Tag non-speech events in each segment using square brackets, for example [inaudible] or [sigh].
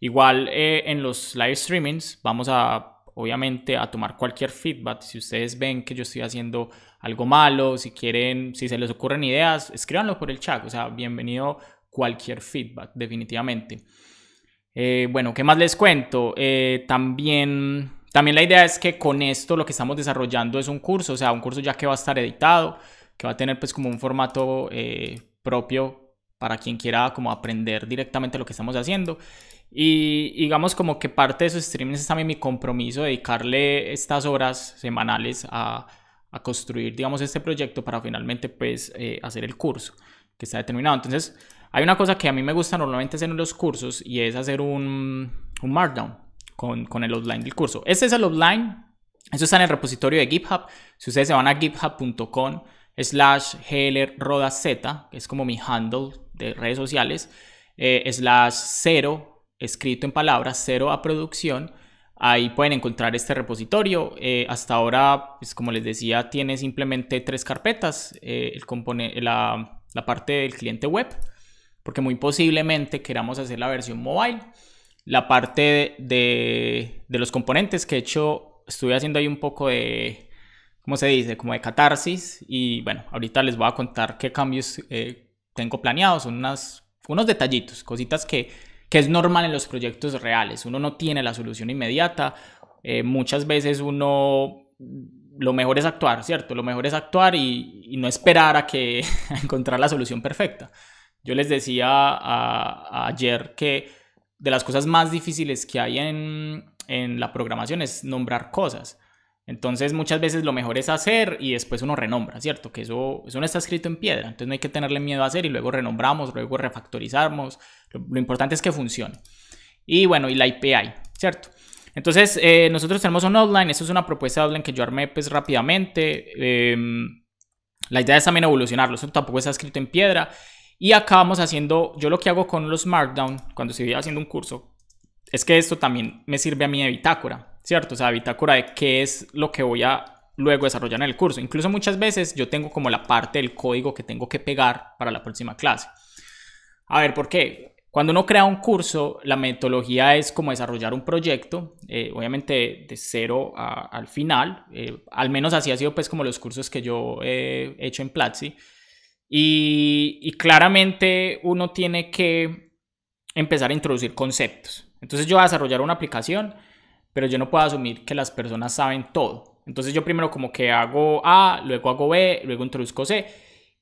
Igual eh, en los live streamings vamos a, obviamente, a tomar cualquier feedback. Si ustedes ven que yo estoy haciendo algo malo, si quieren, si se les ocurren ideas, escríbanlo por el chat. O sea, bienvenido cualquier feedback, definitivamente. Eh, bueno, ¿qué más les cuento? Eh, también, también la idea es que con esto lo que estamos desarrollando es un curso, o sea, un curso ya que va a estar editado, que va a tener pues como un formato propio para quien quiera como aprender directamente lo que estamos haciendo. Y digamos como que parte de esos streamings es también mi compromiso dedicarle estas horas semanales a, construir, digamos, este proyecto para finalmente pues eh, hacer el curso que está determinado. Entonces, hay una cosa que a mí me gusta normalmente hacer en los cursos y es hacer un, markdown con, el outline del curso. Este es el outline, eso está en el repositorio de GitHub. Si ustedes se van a github.com slash que es como mi handle de redes sociales, eh, es la cero, escrito en palabras, cero a producción. Ahí pueden encontrar este repositorio. Eh, hasta ahora, pues como les decía, tiene simplemente tres carpetas. Eh, el componente la, parte del cliente web, porque muy posiblemente queramos hacer la versión mobile. La parte de, los componentes, que he hecho, estuve haciendo ahí un poco de, ¿cómo se dice? Como de catarsis. Y bueno, ahorita les voy a contar qué cambios tengo planeados son unas, unos detallitos, cositas que, que es normal en los proyectos reales. Uno no tiene la solución inmediata. Eh, muchas veces uno lo mejor es actuar, ¿cierto? Lo mejor es actuar y, no esperar a que [laughs] encontrar la solución perfecta. Yo les decía ayer que de las cosas más difíciles que hay en, en la programación es nombrar cosas. Entonces muchas veces lo mejor es hacer y después uno renombra, ¿cierto? Que eso, eso no está escrito en piedra, entonces no hay que tenerle miedo a hacer y luego renombramos, luego refactorizamos. Lo, importante es que funcione. Y bueno, y la API, ¿cierto? Entonces eh, nosotros tenemos un outline, esto es una propuesta de outline que yo armé pues rápidamente. Em, la idea es también evolucionarlo, eso tampoco está escrito en piedra. Y acá vamos haciendo, yo lo que hago con los Markdown, cuando estoy haciendo un curso, es que esto también me sirve a mí de bitácora. ¿cierto? O sea, bitácora de qué es lo que voy a luego desarrollar en el curso. Incluso muchas veces yo tengo como la parte del código que tengo que pegar para la próxima clase. A ver, ¿por qué? Cuando uno crea un curso, la metodología es como desarrollar un proyecto, eh, obviamente de cero al final, eh, al menos así ha sido pues como los cursos que yo he hecho en Platzi. Y, y claramente uno tiene que empezar a introducir conceptos. Entonces yo voy a desarrollar una aplicación pero yo no puedo asumir que las personas saben todo. Entonces yo primero como que hago A, luego hago B, luego introduzco C.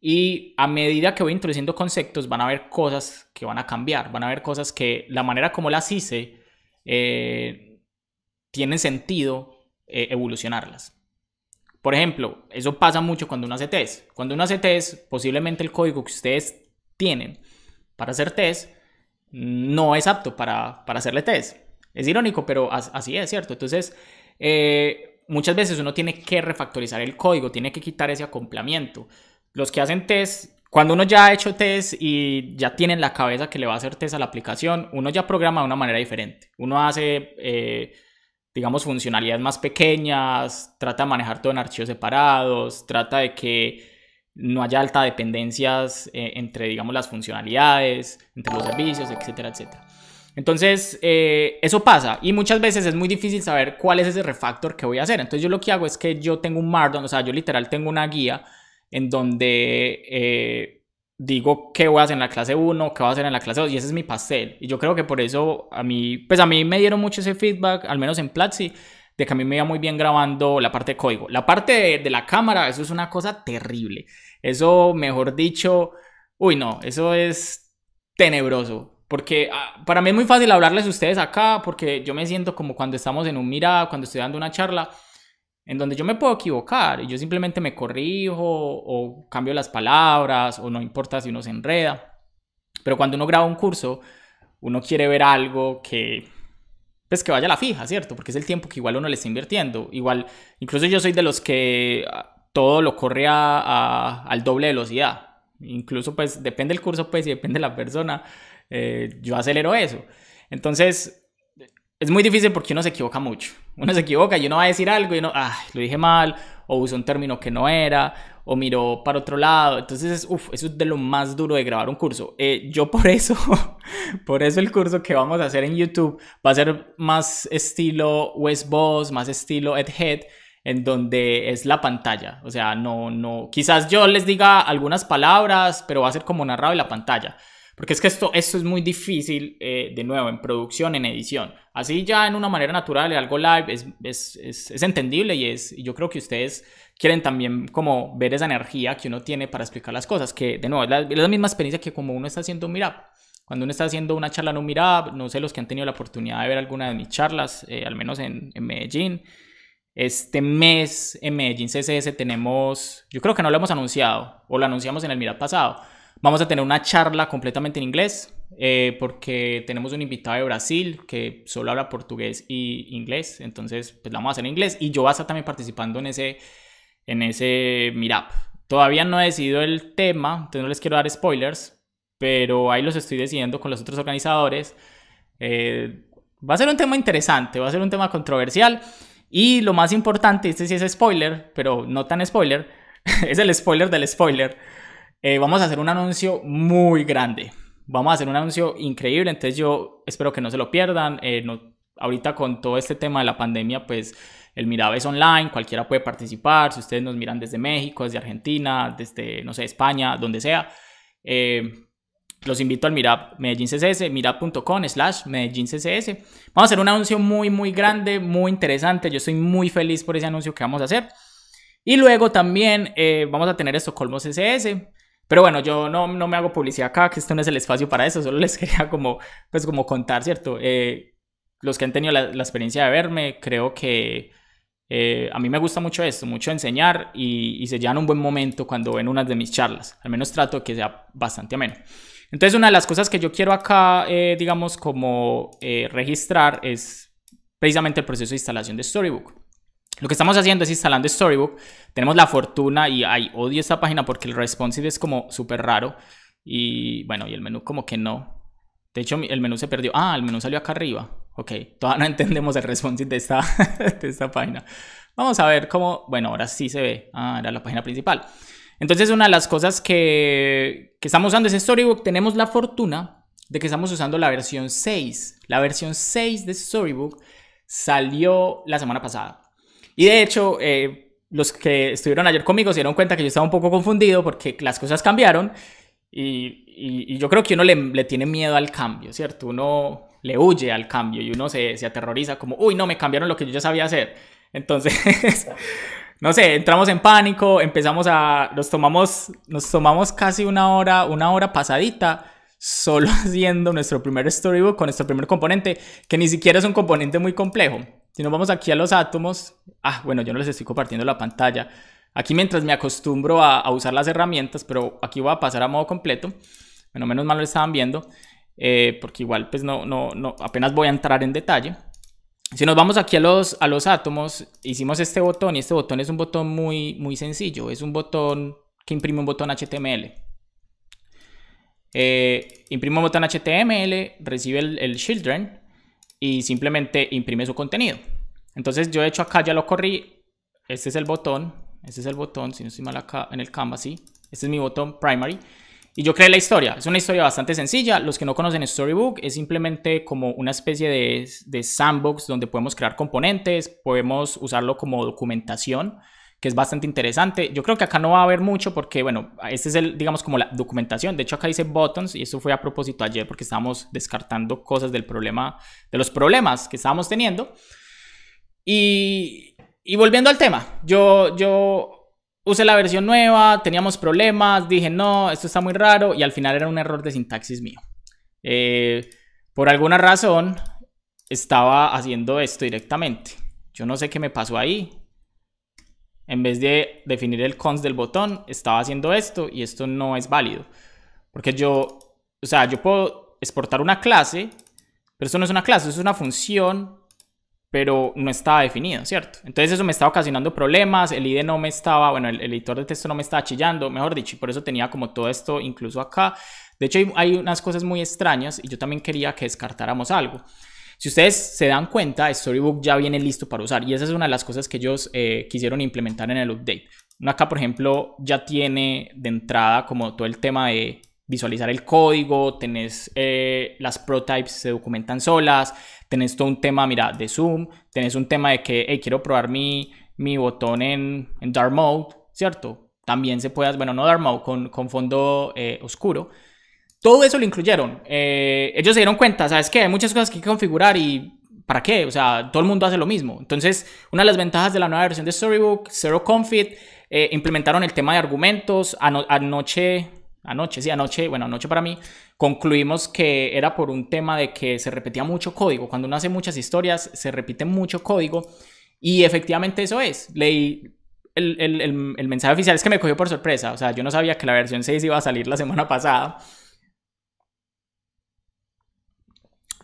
Y a medida que voy introduciendo conceptos van a haber cosas que van a cambiar, van a haber cosas que la manera como las hice eh, tiene sentido eh, evolucionarlas. Por ejemplo, eso pasa mucho cuando uno hace test. Cuando uno hace test, posiblemente el código que ustedes tienen para hacer test no es apto para, para hacerle test. Es irónico, pero así es, ¿cierto? Entonces, eh, muchas veces uno tiene que refactorizar el código, tiene que quitar ese acoplamiento. Los que hacen test, cuando uno ya ha hecho test y ya tiene la cabeza que le va a hacer test a la aplicación, uno ya programa de una manera diferente. Uno hace, eh, digamos, funcionalidades más pequeñas, trata de manejar todo en archivos separados, trata de que no haya alta dependencias eh, entre, digamos, las funcionalidades, entre los servicios, etcétera, etcétera. Entonces, eh, eso pasa y muchas veces es muy difícil saber cuál es ese refactor que voy a hacer. Entonces, yo lo que hago es que yo tengo un markdown, o sea, yo literal tengo una guía en donde eh, digo qué voy a hacer en la clase 1, qué voy a hacer en la clase 2 y ese es mi pastel. Y yo creo que por eso a mí, pues a mí me dieron mucho ese feedback, al menos en Platzi, de que a mí me iba muy bien grabando la parte de código. La parte de la cámara, eso es una cosa terrible. Eso, mejor dicho, uy no, eso es tenebroso porque ah, para mí es muy fácil hablarles a ustedes acá, porque yo me siento como cuando estamos en un mirada, cuando estoy dando una charla, en donde yo me puedo equivocar y yo simplemente me corrijo o cambio las palabras o no importa si uno se enreda. Pero cuando uno graba un curso, uno quiere ver algo que pues que vaya a la fija, ¿cierto? Porque es el tiempo que igual uno le está invirtiendo. Igual, incluso yo soy de los que ah, todo lo corre a, al doble velocidad. Incluso pues depende del curso pues y depende de la persona. Eh, yo acelero eso. Entonces, es muy difícil porque uno se equivoca mucho. Uno se equivoca y uno va a decir algo y uno, ah, lo dije mal, o usó un término que no era, o miró para otro lado. Entonces, uff, eso es de lo más duro de grabar un curso. Eh, yo [laughs] por eso, por eso el curso que vamos a hacer en YouTube va a ser más estilo West Boss, más estilo Ed Head, en donde es la pantalla. O sea, no, no, quizás yo les diga algunas palabras, pero va a ser como narrado en la pantalla. Porque es que esto, esto es muy difícil, eh, de nuevo, en producción, en edición. Así ya en una manera natural, algo live, es, es, es, entendible y es, y yo creo que ustedes quieren también como ver esa energía que uno tiene para explicar las cosas, que de nuevo, es la, misma experiencia que como uno está haciendo un mirab. cuando uno está haciendo una charla en un Mirab, no sé los que han tenido la oportunidad de ver alguna de mis charlas, eh, al menos en, en, Medellín. Este mes en Medellín CSS tenemos, yo creo que no lo hemos anunciado, o lo anunciamos en el Mirab pasado, Vamos a tener una charla completamente en inglés eh, porque tenemos un invitado de Brasil que solo habla portugués y inglés, entonces pues la vamos a hacer en inglés y yo voy a estar también participando en ese, en ese meetup. Todavía no he decidido el tema, entonces no les quiero dar spoilers, pero ahí los estoy decidiendo con los otros organizadores. Eh, va a ser un tema interesante, va a ser un tema controversial. Y lo más importante, este sí es spoiler, pero no tan spoiler, [laughs] es el spoiler del spoiler. Eh, vamos a hacer un anuncio muy grande. Vamos a hacer un anuncio increíble, entonces yo espero que no se lo pierdan. Eh, ahorita con todo este tema de la pandemia, pues el Mirab es online, cualquiera puede participar. Si ustedes nos miran desde México, desde Argentina, desde, no sé, España, donde sea. Eh, los invito al Mirab Medellín CSS, mirab.com slash Medellín CSS. Vamos a hacer un anuncio muy, muy grande, muy interesante. Yo estoy muy feliz por ese anuncio que vamos a hacer. Y luego también vamos a tener Estocolmo CSS. Pero bueno, yo no, no me hago publicidad acá, que este no es el espacio para eso, solo [laughs] les quería como, pues como contar, ¿cierto? Eh, los que han tenido la, experiencia de verme, creo que eh, a mí me gusta mucho esto, mucho enseñar y, se llevan un buen momento cuando ven unas de mis charlas. Al menos trato que sea bastante ameno. Entonces, una de las cosas que yo quiero acá, eh, digamos, como registrar es precisamente el proceso de instalación de Storybook. Lo que estamos haciendo es instalando Storybook. Tenemos la fortuna y ay, odio esta página porque el responsive es como súper raro. Y bueno, y el menú como que no. De hecho, el menú se perdió. Ah, el menú salió acá arriba. Ok, todavía no [laughs] entendemos el responsive de esta, [laughs] esta página. Vamos a ver cómo... Bueno, ahora sí se ve. Ah, era la página principal. Entonces, una de las cosas que, que estamos usando es Storybook. Tenemos la fortuna de que estamos usando la versión 6. La versión 6 de Storybook salió la semana pasada. Y de hecho, eh, los que estuvieron ayer conmigo se dieron cuenta que yo estaba un poco confundido porque las cosas cambiaron y, yo creo que uno le, tiene miedo al cambio, ¿cierto? Uno le huye al cambio y uno se, se aterroriza como, uy, no, me cambiaron lo que yo ya sabía hacer. Entonces... [laughs] no sé, entramos en pánico, empezamos a, nos tomamos, nos tomamos casi una hora, una hora pasadita solo [laughs] haciendo nuestro primer storybook con nuestro primer componente, que ni siquiera es un componente muy complejo. Si nos vamos aquí a los átomos, ah, bueno, yo no les estoy compartiendo la pantalla. Aquí mientras me acostumbro a, usar las herramientas, pero aquí voy a pasar a modo completo. Bueno, menos mal lo estaban viendo, eh, porque igual pues no, no, no, apenas voy a entrar en detalle. Si nos vamos aquí a los, a los átomos, hicimos este botón y este botón es un botón muy, muy sencillo. Es un botón que imprime un botón HTML. Eh, imprime un botón HTML, recibe el children y simplemente imprime su contenido. Entonces yo de hecho acá ya lo corrí. Este es el botón. Este es el botón, si no estoy mal acá en el canvas, sí. Este es mi botón primary. Y yo creé la historia. Es una historia bastante sencilla. Los que no conocen Storybook es simplemente como una especie de, de, sandbox donde podemos crear componentes, podemos usarlo como documentación, que es bastante interesante. Yo creo que acá no va a haber mucho porque, bueno, este es el, digamos, como la documentación. De hecho, acá dice buttons y eso fue a propósito ayer porque estábamos descartando cosas del problema, de los problemas que estábamos teniendo. Y, volviendo al tema, yo, yo usé la versión nueva, teníamos problemas, dije, no, esto está muy raro y al final era un error de sintaxis mío. Eh, por alguna razón estaba haciendo esto directamente. Yo no sé qué me pasó ahí. En vez de definir el const del botón, estaba haciendo esto y esto no es válido. Porque yo, o sea, yo puedo exportar una clase, pero esto no es una clase, es una función pero no estaba definido, ¿cierto? Entonces eso me estaba ocasionando problemas, el IDE no me estaba, bueno, el, editor de texto no me estaba chillando, mejor dicho, y por eso tenía como todo esto incluso acá. De hecho, hay, unas cosas muy extrañas y yo también quería que descartáramos algo. Si ustedes se dan cuenta, Storybook ya viene listo para usar y esa es una de las cosas que ellos eh, quisieron implementar en el update. acá, por ejemplo, ya tiene de entrada como todo el tema de visualizar el código, tenés eh, las prototypes se documentan solas, tenés todo un tema, mira, de Zoom, tenés un tema de que, hey, quiero probar mi, mi botón en, Dark Mode, ¿cierto? También se puede, bueno, no Dark Mode, con, fondo eh, oscuro. Todo eso lo incluyeron. Eh, ellos se dieron cuenta, ¿sabes qué? Hay muchas cosas que hay que configurar y ¿para qué? O sea, todo el mundo hace lo mismo. Entonces, una de las ventajas de la nueva versión de Storybook, Zero Confit, eh, implementaron el tema de argumentos. anoche anoche, sí, anoche, bueno, anoche para mí, concluimos que era por un tema de que se repetía mucho código. Cuando uno hace muchas historias, se repite mucho código. Y efectivamente eso es. Leí el, el, el, mensaje oficial, es que me cogió por sorpresa. O sea, yo no sabía que la versión 6 iba a salir la semana pasada.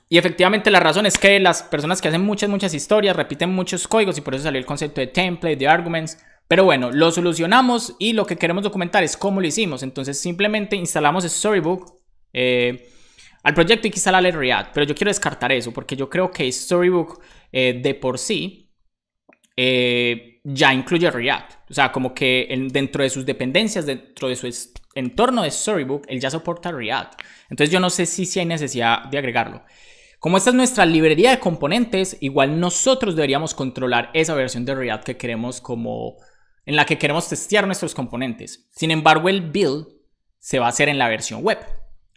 Y efectivamente la razón es que las personas que hacen muchas, muchas historias repiten muchos códigos y por eso salió el concepto de template, de arguments. Pero bueno, lo solucionamos y lo que queremos documentar es cómo lo hicimos. Entonces simplemente instalamos Storybook eh, al proyecto y que instalarle React. Pero yo quiero descartar eso porque yo creo que Storybook eh, de por sí eh, ya incluye React. O sea, como que dentro de sus dependencias, dentro de su entorno de Storybook, él ya soporta React. Entonces yo no sé si, si hay necesidad de agregarlo. Como esta es nuestra librería de componentes, igual nosotros deberíamos controlar esa versión de React que queremos como en la que queremos testear nuestros componentes. Sin embargo, el build se va a hacer en la versión web.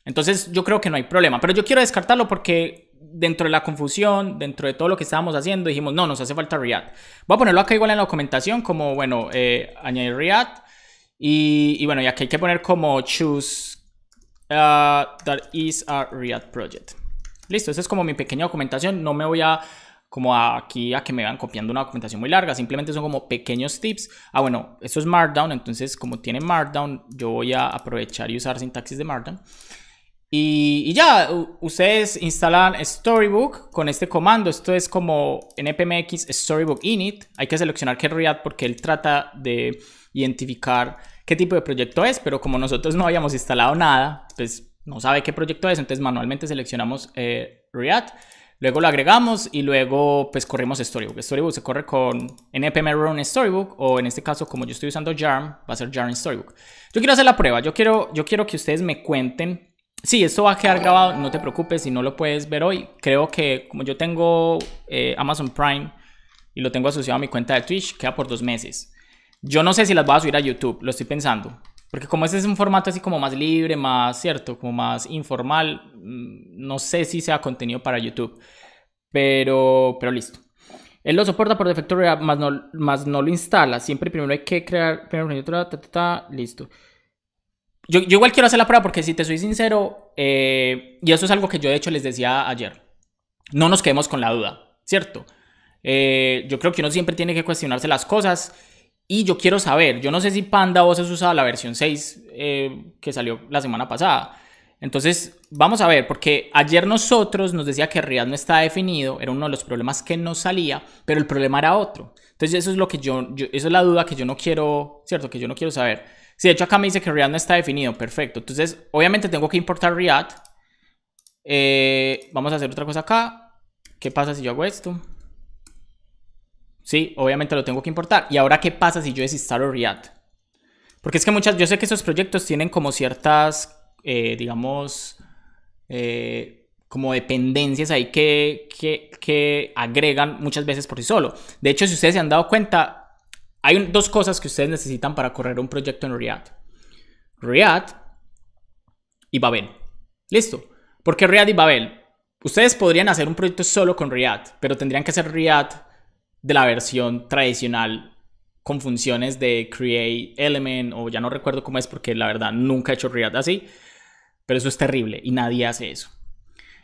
Entonces yo creo que no hay problema, pero yo quiero descartarlo porque dentro de la confusión, dentro de todo lo que estábamos haciendo, dijimos, no, nos hace falta React. Voy a ponerlo acá igual en la documentación como, bueno, eh, añadir React. Y, bueno, y aquí hay que poner como choose uh, that is a React project. Listo, esa es como mi pequeña documentación. No me voy a como aquí a que me van copiando una documentación muy larga, simplemente son como pequeños tips. Ah, bueno, esto es Markdown, entonces como tiene Markdown, yo voy a aprovechar y usar sintaxis de Markdown. Y, ya, ustedes instalan Storybook con este comando. Esto es como npmx Storybook init. Hay que seleccionar que es React porque él trata de identificar qué tipo de proyecto es, pero como nosotros no habíamos instalado nada, pues no sabe qué proyecto es, entonces manualmente seleccionamos eh, React Luego lo agregamos y luego pues corremos Storybook. Storybook se corre con npm run Storybook o en este caso como yo estoy usando JARM va a ser JARM Storybook. Yo quiero hacer la prueba, yo quiero, yo quiero que ustedes me cuenten. Sí, esto va a quedar grabado, no te preocupes si no lo puedes ver hoy. Creo que como yo tengo eh, Amazon Prime y lo tengo asociado a mi cuenta de Twitch, queda por dos meses. Yo no sé si las voy a subir a YouTube, lo estoy pensando. Porque como ese es un formato así como más libre, más cierto, como más informal, mm, no sé si sea contenido para YouTube. Pero, pero listo. Él lo soporta por defecto más no, más no lo instala. Siempre primero hay que crear, primero, ta, ta, listo. Yo, igual quiero hacer la prueba porque si te soy sincero, eh, y eso es algo que yo de hecho les decía ayer, no nos quedemos con la duda, ¿cierto? Eh, yo creo que uno siempre tiene que cuestionarse las cosas y yo quiero saber, yo no sé si Panda vos has usado la versión 6 eh, que salió la semana pasada. Entonces, vamos a ver, porque ayer nosotros nos decía que React no está definido, era uno de los problemas que no salía, pero el problema era otro. Entonces, eso es lo que yo, eso es la duda que yo no quiero, ¿cierto? Que yo no quiero saber. Si de hecho acá me dice que React no está definido, perfecto. Entonces, obviamente tengo que importar React. Eh, vamos a hacer otra cosa acá. ¿Qué pasa si yo hago esto? Sí, obviamente lo tengo que importar. ¿Y ahora qué pasa si yo desinstalo React? Porque es que muchas, yo sé que esos proyectos tienen como ciertas, eh, digamos, eh, como dependencias ahí que, agregan muchas veces por sí solo. De hecho, si ustedes se han dado cuenta, hay dos cosas que ustedes necesitan para correr un proyecto en React. React y Babel. Listo. Porque React y Babel, ustedes podrían hacer un proyecto solo con React, pero tendrían que hacer React de la versión tradicional con funciones de create element o ya no recuerdo cómo es porque la verdad nunca he hecho React así, pero eso es terrible y nadie hace eso.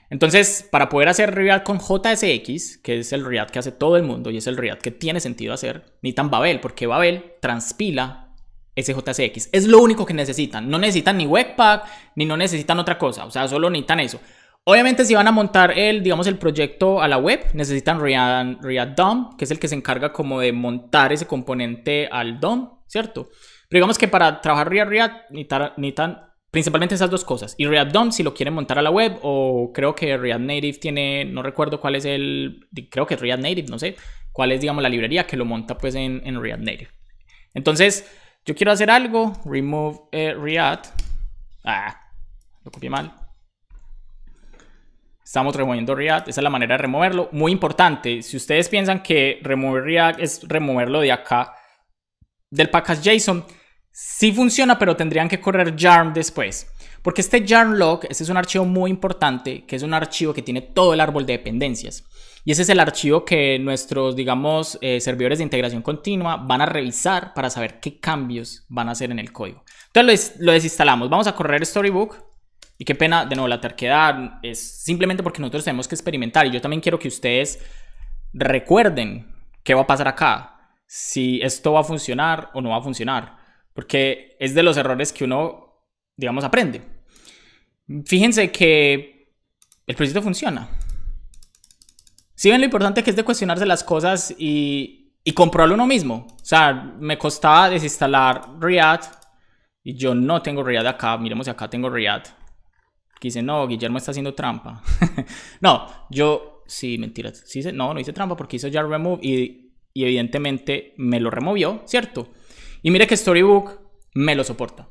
Entonces, para poder hacer React con JSX, que es el React que hace todo el mundo y es el React que tiene sentido hacer, ni tan Babel, porque Babel transpila ese JSX. Es lo único que necesitan. No necesitan ni Webpack, ni no necesitan otra cosa. O sea, solo necesitan eso. Obviamente si van a montar el, digamos, el proyecto a la web, necesitan React, DOM, que es el que se encarga como de montar ese componente al DOM, ¿cierto? Pero digamos que para trabajar React React necesitan principalmente esas dos cosas. Y React DOM si lo quieren montar a la web o creo que React Native tiene, no recuerdo cuál es el, creo que React Native, no sé, cuál es, digamos, la librería que lo monta pues en, en React Native. Entonces, yo quiero hacer algo, remove eh, React, ah, lo copié mal, Estamos removiendo React, esa es la manera de removerlo. Muy importante, si ustedes piensan que remover React es removerlo de acá, del package JSON, sí funciona, pero tendrían que correr Yarn después. Porque este Yarn log, ese es un archivo muy importante, que es un archivo que tiene todo el árbol de dependencias. Y ese es el archivo que nuestros, digamos, eh, servidores de integración continua van a revisar para saber qué cambios van a hacer en el código. Entonces lo desinstalamos. Vamos a correr Storybook. Y qué pena, de nuevo, la terquedad es simplemente porque nosotros tenemos que experimentar. Y yo también quiero que ustedes recuerden qué va a pasar acá, si esto va a funcionar o no va a funcionar, porque es de los errores que uno, digamos, aprende. Fíjense que el proyecto funciona. Si ven lo importante que es de cuestionarse las cosas y, y comprobarlo uno mismo. O sea, me costaba desinstalar React y yo no tengo React acá. Miremos si acá tengo React que dice, no, Guillermo está haciendo trampa. [laughs] no, yo, sí, mentira, no, no hice trampa porque hizo jar remove y, evidentemente me lo removió, ¿cierto? Y mire que Storybook me lo soporta.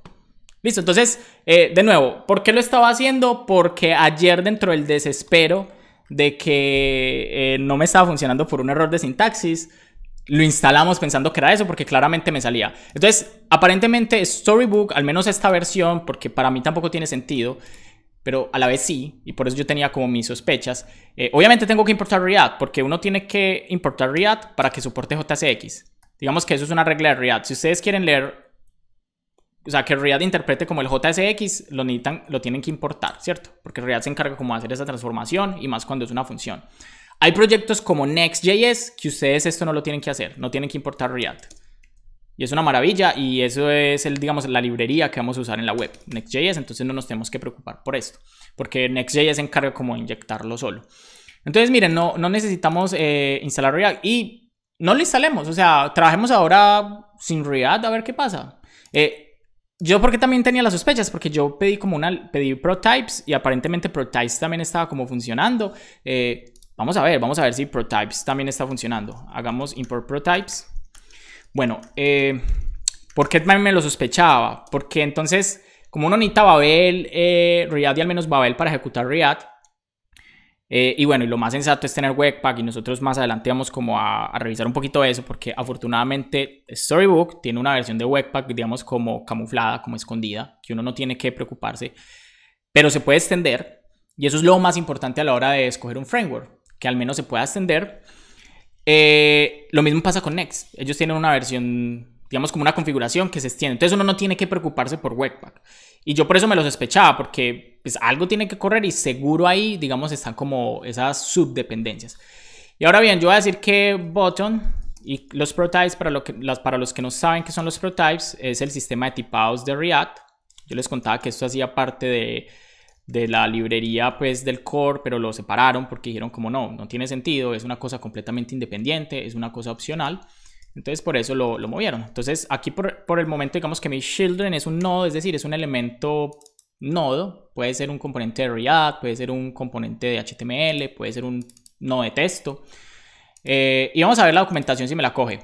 Listo, entonces, eh, de nuevo, ¿por qué lo estaba haciendo? Porque ayer dentro del desespero de que eh, no me estaba funcionando por un error de sintaxis, lo instalamos pensando que era eso porque claramente me salía. Entonces, aparentemente Storybook, al menos esta versión, porque para mí tampoco tiene sentido, pero a la vez sí, y por eso yo tenía como mis sospechas. Eh, obviamente tengo que importar React, porque uno tiene que importar React para que soporte JSX. Digamos que eso es una regla de React. Si ustedes quieren leer, o sea, que React interprete como el JSX, lo, necesitan, lo tienen que importar, ¿cierto? Porque React se encarga como de hacer esa transformación, y más cuando es una función. Hay proyectos como Next.js que ustedes esto no lo tienen que hacer, no tienen que importar React. Y es una maravilla y eso es, el, digamos, la librería que vamos a usar en la web, Next.js, entonces no nos tenemos que preocupar por esto, porque Next.js se encarga como de inyectarlo solo. Entonces, miren, no, necesitamos eh, instalar React y no lo instalemos, o sea, trabajemos ahora sin React a ver qué pasa. Eh, yo porque también tenía las sospechas, porque yo pedí como una, pedí y aparentemente ProTypes también estaba como funcionando. Eh, vamos a ver, vamos a ver si ProTypes también está funcionando. Hagamos import ProTypes bueno, eh, ¿por qué me lo sospechaba? Porque entonces, como uno necesita Babel, eh, React y al menos Babel para ejecutar React, eh, y bueno, y lo más sensato es tener Webpack y nosotros más adelante vamos como a, a, revisar un poquito eso porque afortunadamente Storybook tiene una versión de Webpack, digamos, como camuflada, como escondida, que uno no tiene que preocuparse, pero se puede extender y eso es lo más importante a la hora de escoger un framework, que al menos se pueda extender eh, lo mismo pasa con Next. Ellos tienen una versión, digamos, como una configuración que se extiende. Entonces uno no tiene que preocuparse por Webpack. Y yo por eso me lo sospechaba, porque pues, algo tiene que correr y seguro ahí, digamos, están como esas subdependencias. Y ahora bien, yo voy a decir que Button y los prototypes, para, para los que no saben qué son los prototypes, es el sistema de tipados de React. Yo les contaba que esto hacía parte de de la librería pues del core, pero lo separaron porque dijeron como no, no tiene sentido, es una cosa completamente independiente, es una cosa opcional. Entonces por eso lo, movieron. Entonces aquí por, el momento digamos que mi children es un nodo, es decir, es un elemento nodo, puede ser un componente de React, puede ser un componente de HTML, puede ser un nodo de texto. Eh, y vamos a ver la documentación si me la coge.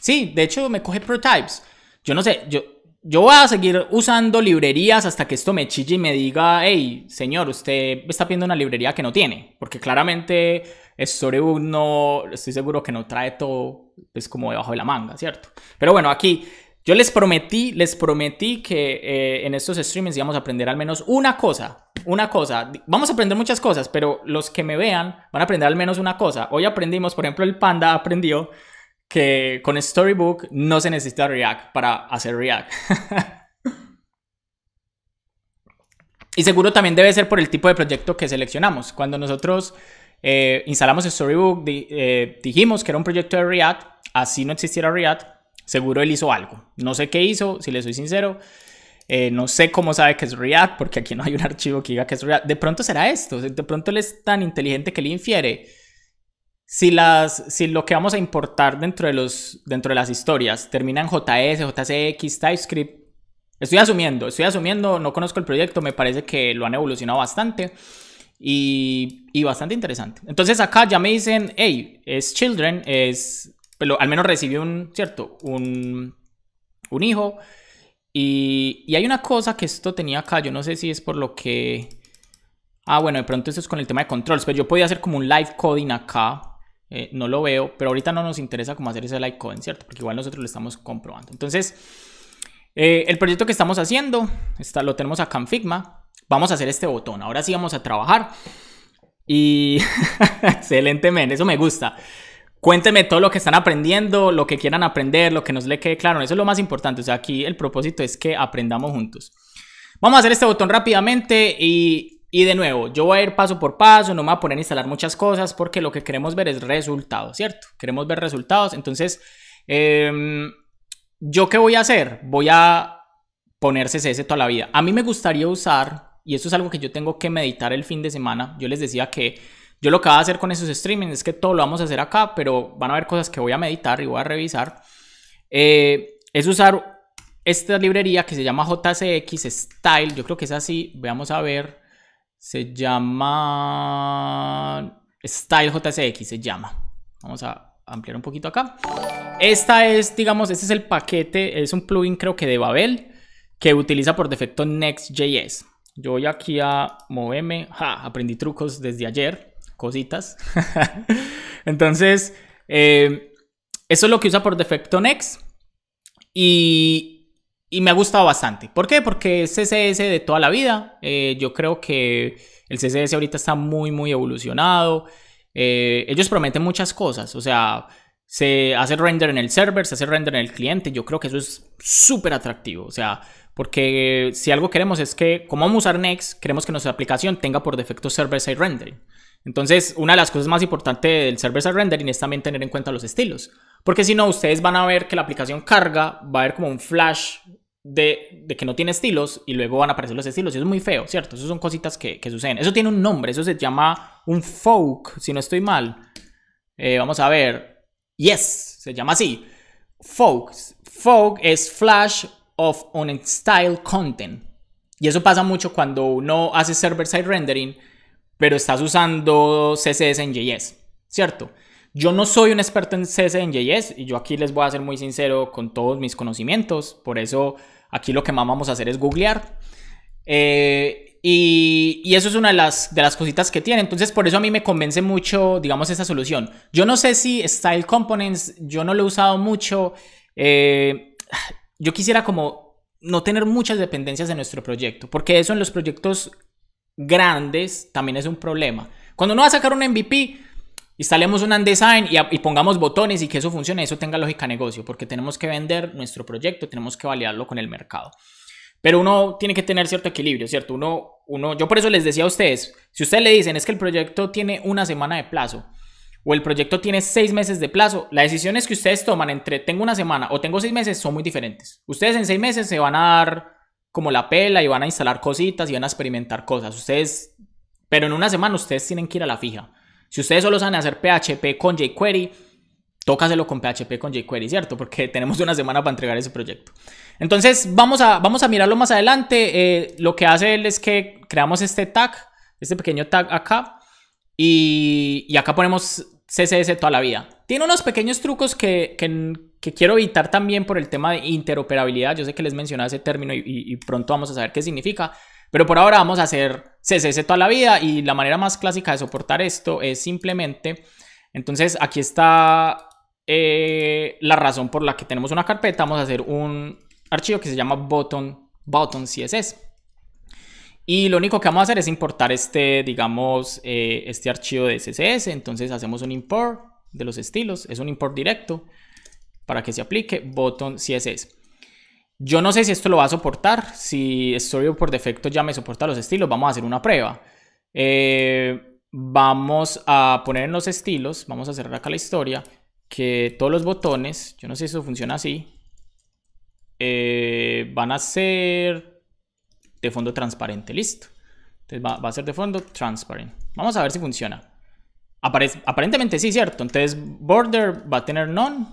Sí, de hecho me coge prototypes. Yo no sé, yo, yo voy a seguir usando librerías hasta que esto me chille y me diga, hey, señor, usted está pidiendo una librería que no tiene, porque claramente Storybook no, estoy seguro que no trae todo, Es pues, como debajo de la manga, ¿cierto? Pero bueno, aquí yo les prometí, les prometí que eh, en estos streams íbamos a aprender al menos una cosa, una cosa. Vamos a aprender muchas cosas, pero los que me vean van a aprender al menos una cosa. Hoy aprendimos, por ejemplo, el panda aprendió que con Storybook no se necesita React para hacer React. [laughs] y seguro también debe ser por el tipo de proyecto que seleccionamos. Cuando nosotros eh, instalamos Storybook, eh, dijimos que era un proyecto de React, así no existiera React, seguro él hizo algo. No sé qué hizo, si le soy sincero. Eh, no sé cómo sabe que es React, porque aquí no hay un archivo que diga que es React. De pronto será esto, de pronto él es tan inteligente que le infiere si, las, si lo que vamos a importar dentro de, los, dentro de las historias termina en JS, JCX, TypeScript, estoy asumiendo, estoy asumiendo, no conozco el proyecto, me parece que lo han evolucionado bastante y, y bastante interesante. Entonces acá ya me dicen, hey, es children, es, pero al menos recibió un, ¿cierto? Un, hijo. Y, y hay una cosa que esto tenía acá, yo no sé si es por lo que... Ah, bueno, de pronto esto es con el tema de controls, pero yo podía hacer como un live coding acá. Eh, no lo veo, pero ahorita no nos interesa cómo hacer ese like code, ¿cierto? Porque igual nosotros lo estamos comprobando. Entonces, eh, el proyecto que estamos haciendo, está, lo tenemos acá en Figma, vamos a hacer este botón, ahora sí vamos a trabajar. Y [laughs] excelentemente, eso me gusta. Cuéntenme todo lo que están aprendiendo, lo que quieran aprender, lo que nos le quede claro. Eso es lo más importante. O sea, aquí el propósito es que aprendamos juntos. Vamos a hacer este botón rápidamente y y de nuevo, yo voy a ir paso por paso, no me voy a poner a instalar muchas cosas porque lo que queremos ver es resultados, ¿cierto? Queremos ver resultados. Entonces, em, ¿yo qué voy a hacer? Voy a poner CSS toda la vida. A mí me gustaría usar, y esto es algo que yo tengo que meditar el fin de semana, yo les decía que yo lo que voy a hacer con esos streamings es que todo lo vamos a hacer acá, pero van a haber cosas que voy a meditar y voy a revisar. Eh, es usar esta librería que se llama JCX Style, yo creo que es así, veamos a ver. Se llama Style JSX, se llama. Vamos a ampliar un poquito acá. Esta es, digamos, este es el paquete, es un plugin creo que de Babel que utiliza por defecto Next.js. Yo voy aquí a moverme, aprendí trucos desde ayer, cositas. [laughs] Entonces, eh, eso es lo que usa por defecto Next. Y y me ha gustado bastante. ¿Por qué? Porque es CSS de toda la vida. Eh, yo creo que el CSS ahorita está muy, muy evolucionado. Eh, ellos prometen muchas cosas. O sea, se hace render en el server, se hace render en el cliente. Yo creo que eso es súper atractivo. O sea, porque si algo queremos es que, como vamos a usar Next, queremos que nuestra aplicación tenga por defecto server-side rendering. Entonces, una de las cosas más importantes del server-side rendering es también tener en cuenta los estilos. Porque si no, ustedes van a ver que la aplicación carga, va a haber como un flash de, que no tiene estilos y luego van a aparecer los estilos. Y es muy feo, ¿cierto? Esas son cositas que, suceden. Eso tiene un nombre, eso se llama un folk, si no estoy mal. Eh, vamos a ver. Yes, se llama así. Folk. Folk es flash of on style content. Y eso pasa mucho cuando uno hace server-side rendering, pero estás usando CSS en JS, ¿cierto? Yo no soy un experto en CSS en JS y yo aquí les voy a ser muy sincero con todos mis conocimientos, por eso Aquí lo que más vamos a hacer es googlear. Eh, y, eso es una de las, de las cositas que tiene. Entonces, por eso a mí me convence mucho, digamos, esa solución. Yo no sé si Style Components, yo no lo he usado mucho. Eh, yo quisiera como no tener muchas dependencias en nuestro proyecto, porque eso en los proyectos grandes también es un problema. Cuando uno va a sacar un MVP, instalemos un Andesign y, y, pongamos botones y que eso funcione, eso tenga lógica negocio, porque tenemos que vender nuestro proyecto, tenemos que validarlo con el mercado. Pero uno tiene que tener cierto equilibrio, ¿cierto? Uno, uno, yo por eso les decía a ustedes, si ustedes le dicen es que el proyecto tiene una semana de plazo o el proyecto tiene seis meses de plazo, las decisiones que ustedes toman entre tengo una semana o tengo seis meses son muy diferentes. Ustedes en seis meses se van a dar como la pela y van a instalar cositas y van a experimentar cosas. Ustedes, pero en una semana ustedes tienen que ir a la fija. Si ustedes solo saben hacer PHP con jQuery, tócaselo con PHP con jQuery, ¿cierto? Porque [laughs] tenemos una semana para entregar ese proyecto. Entonces, vamos a, vamos a mirarlo más adelante. Eh, lo que hace él es que creamos este tag, este pequeño tag acá, y, acá ponemos CSS toda la vida. Tiene unos pequeños trucos que, quiero evitar también por el tema de interoperabilidad. Yo sé que les mencionaba ese término y, pronto vamos a saber qué significa, pero por ahora vamos a hacer CSS toda la vida y la manera más clásica de soportar esto es simplemente, entonces aquí está eh, la razón por la que tenemos una carpeta, vamos a hacer un archivo que se llama button, Y lo único que vamos a hacer es importar este, digamos, eh, este archivo de CSS. Entonces hacemos un import de los estilos. Es un import directo para que se aplique button yo no sé si esto lo va a soportar, si Storio por defecto ya me soporta los estilos, vamos a hacer una prueba. Eh, vamos a poner en los estilos, vamos a cerrar acá la historia, que todos los botones, yo no sé si eso funciona así, eh, van a ser de fondo transparente, listo. Entonces va, a ser de fondo transparente Vamos a ver si funciona. aparentemente sí, cierto. Entonces border va a tener none.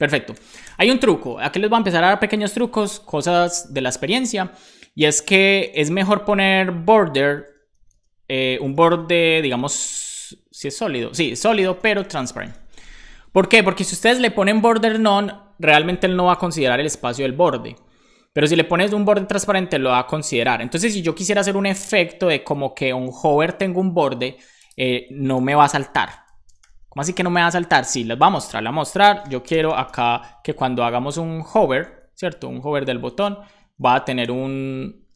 Perfecto. Hay un truco. Aquí les voy a empezar a dar pequeños trucos, cosas de la experiencia. Y es que es mejor poner border, eh, un borde, digamos, si es sólido. Sí, sólido, pero transparente. ¿Por qué? Porque si ustedes le ponen border none, realmente él no va a considerar el espacio del borde. Pero si le pones un borde transparente, lo va a considerar. Entonces, si yo quisiera hacer un efecto de como que un hover tengo un borde, eh, no me va a saltar así que no me va a saltar? Sí, les va a mostrar, a mostrar. Yo quiero acá que cuando hagamos un hover, ¿cierto? Un hover del botón, va a tener un,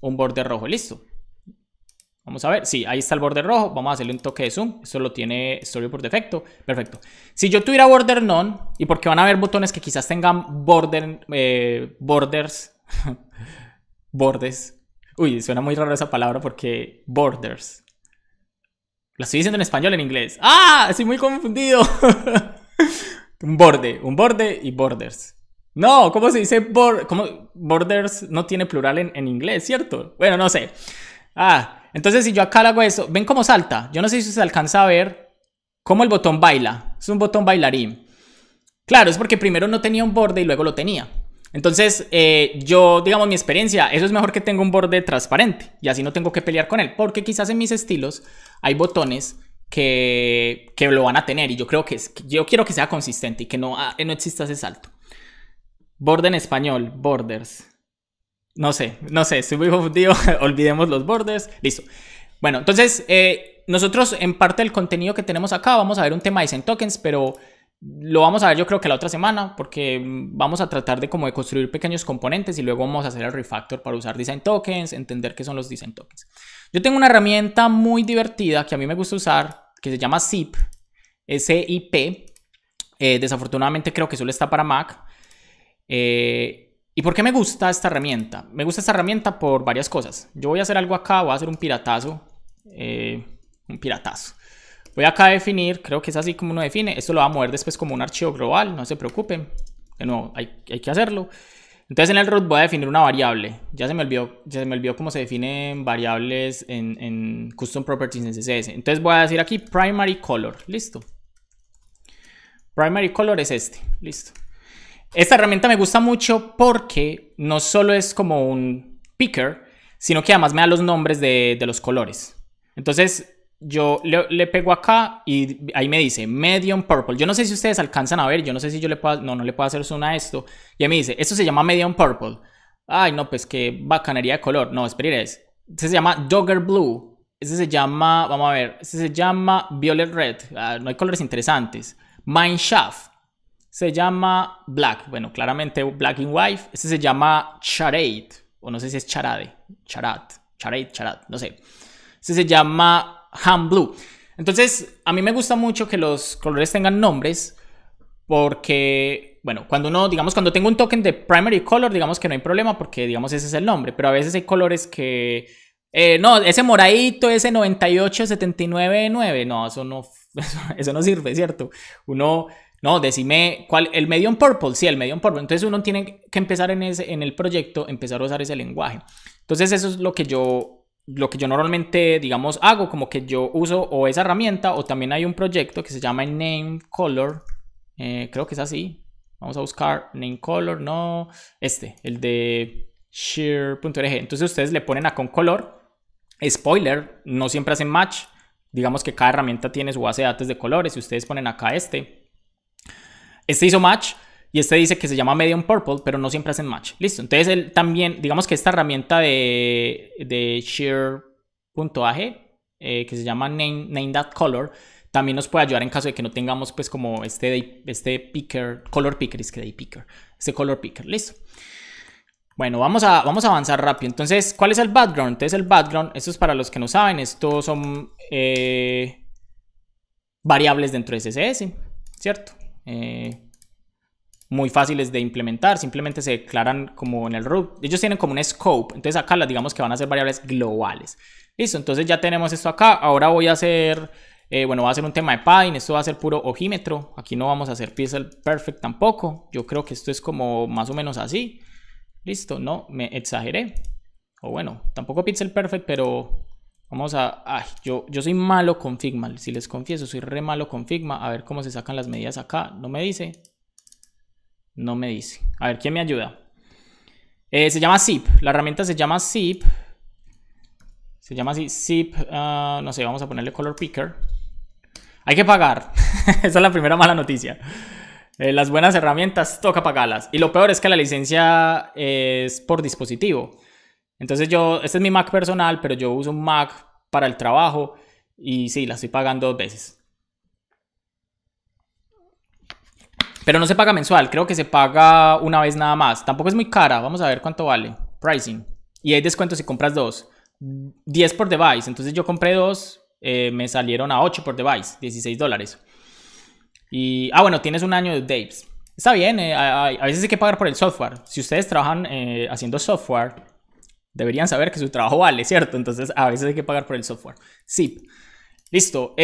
un borde rojo. Listo. Vamos a ver, sí, ahí está el borde rojo, vamos a hacerle un toque de zoom, esto lo tiene Story por defecto, perfecto. Si yo tuviera border none, y porque van a haber botones que quizás tengan border, eh, borders, [laughs] bordes, uy, suena muy raro esa palabra porque borders, lo estoy diciendo en español en inglés. ¡Ah! Estoy muy confundido. [laughs] un borde, un borde y borders. No, ¿cómo se dice bor ¿Cómo? borders? No tiene plural en, inglés, ¿cierto? Bueno, no sé. Ah, entonces si yo acá hago eso, ven cómo salta. Yo no sé si se alcanza a ver cómo el botón baila. Es un botón bailarín. Claro, es porque primero no tenía un borde y luego lo tenía. Entonces, eh, yo, digamos, mi experiencia, eso es mejor que tenga un borde transparente y así no tengo que pelear con él, porque quizás en mis estilos hay botones que, que lo van a tener y yo creo que yo quiero que sea consistente y que no, ah, no exista ese salto. Border en español, borders. No sé, no sé, estoy muy confundido. [laughs] Olvidemos los borders. Listo. Bueno, entonces eh, nosotros en parte del contenido que tenemos acá vamos a ver un tema de Zen tokens, pero lo vamos a ver yo creo que la otra semana porque mm, vamos a tratar de como de construir pequeños componentes y luego vamos a hacer el refactor para usar design tokens, entender qué son los design tokens. Yo tengo una herramienta muy divertida que a mí me gusta usar que se llama Zip i Eh, desafortunadamente creo que solo está para Mac. Eh, ¿Y por qué me gusta esta herramienta? Me gusta esta herramienta por varias cosas. Yo voy a hacer algo acá, voy a hacer un piratazo. Eh, un piratazo. Voy acá a definir, creo que es así como uno define. Esto lo va a mover después como un archivo global, no se preocupen. De nuevo, hay, que hacerlo. Entonces en el root voy a definir una variable. Ya se me olvidó, ya se me olvidó cómo se definen variables en, custom properties en CSS. Entonces voy a decir aquí primary color. Listo. Primary color es este. Listo. Esta herramienta me gusta mucho porque no solo es como un picker, sino que además me da los nombres de, de los colores. Entonces, yo le, pego acá y ahí me dice medium purple. Yo no sé si ustedes alcanzan a ver, yo no sé si yo le puedo, no, no le puedo hacer zoom a esto. Y me dice, esto se llama medium purple. Ay, no, pues qué bacanería de color. No, es Este se llama Dogger Blue. Este se llama, vamos a ver, este se llama Violet Red. Ah, no hay colores interesantes. shaft Se llama Black. Bueno, claramente Black and White. Este se llama Charade. O no sé si es Charade. Charat. Charade, Charat. No sé. Este se llama ham Blue. Entonces, a mí me gusta mucho que los colores tengan nombres porque, bueno, cuando uno, digamos, cuando tengo un token de primary color, digamos que no hay problema porque, digamos, ese es el nombre, pero a veces hay colores que... Eh, no, ese moradito, ese 98-79-9, no, eso no, [laughs] eso no sirve, ¿cierto? Uno, no, decime cuál, el medium purple, sí, el medium purple. Entonces uno tiene que empezar en, ese, en el proyecto, empezar a usar ese lenguaje. Entonces eso es lo que yo lo que yo normalmente, digamos, hago, como que yo uso o esa herramienta o también hay un proyecto que se llama Name Color, eh, creo que es así, vamos a buscar Name Color, no, este, el de shear.org, entonces ustedes le ponen acá un color, spoiler, no siempre hacen match, digamos que cada herramienta tiene su base de datos de colores, si ustedes ponen acá este, este hizo match, y este dice que se llama Medium Purple, pero no siempre hacen match. Listo. Entonces él también, digamos que esta herramienta de, de eh, que se llama name.color, también nos puede ayudar en caso de que no tengamos pues como este, este picker, color picker, es que day picker, este color picker, listo. Bueno, vamos a, vamos a avanzar rápido. Entonces, ¿cuál es el background? Entonces, el background, esto es para los que no saben, Estos son eh, variables dentro de CSS, ¿cierto? Eh, muy fáciles de implementar, simplemente se declaran como en el root. Ellos tienen como un scope, entonces acá las digamos que van a ser variables globales. Listo, entonces ya tenemos esto acá. Ahora voy a hacer, eh, bueno, va a ser un tema de padding, esto va a ser puro ojímetro. Aquí no vamos a hacer pixel perfect tampoco. Yo creo que esto es como más o menos así. Listo, no, me exageré. O bueno, tampoco pixel perfect, pero vamos a... Ay, yo, yo soy malo con Figma, si les confieso, soy re malo con Figma. A ver cómo se sacan las medidas acá. No me dice, no me dice. A ver, ¿quién me ayuda? Eh, se llama zip. La herramienta se llama zip. Se llama así zip. Ah, no sé, vamos a ponerle color picker. Hay que pagar. [laughs] Esa es la primera mala noticia. Eh, las buenas herramientas toca pagarlas. Y lo peor es que la licencia es por dispositivo. Entonces yo, este es mi Mac personal, pero yo uso un Mac para el trabajo y sí, la estoy pagando dos veces. Pero no se paga mensual, creo que se paga una vez nada más. Tampoco es muy cara, vamos a ver cuánto vale. Pricing. Y hay descuento si compras dos. 10 por device, entonces yo compré dos, eh, me salieron a 8 por device, 16 dólares. Y, ah, bueno, tienes un año de Daves. Está bien, eh, a, veces hay que pagar por el software. Si ustedes trabajan eh, haciendo software, deberían saber que su trabajo vale, ¿cierto? Entonces, a veces hay que pagar por el software. Sí. Listo.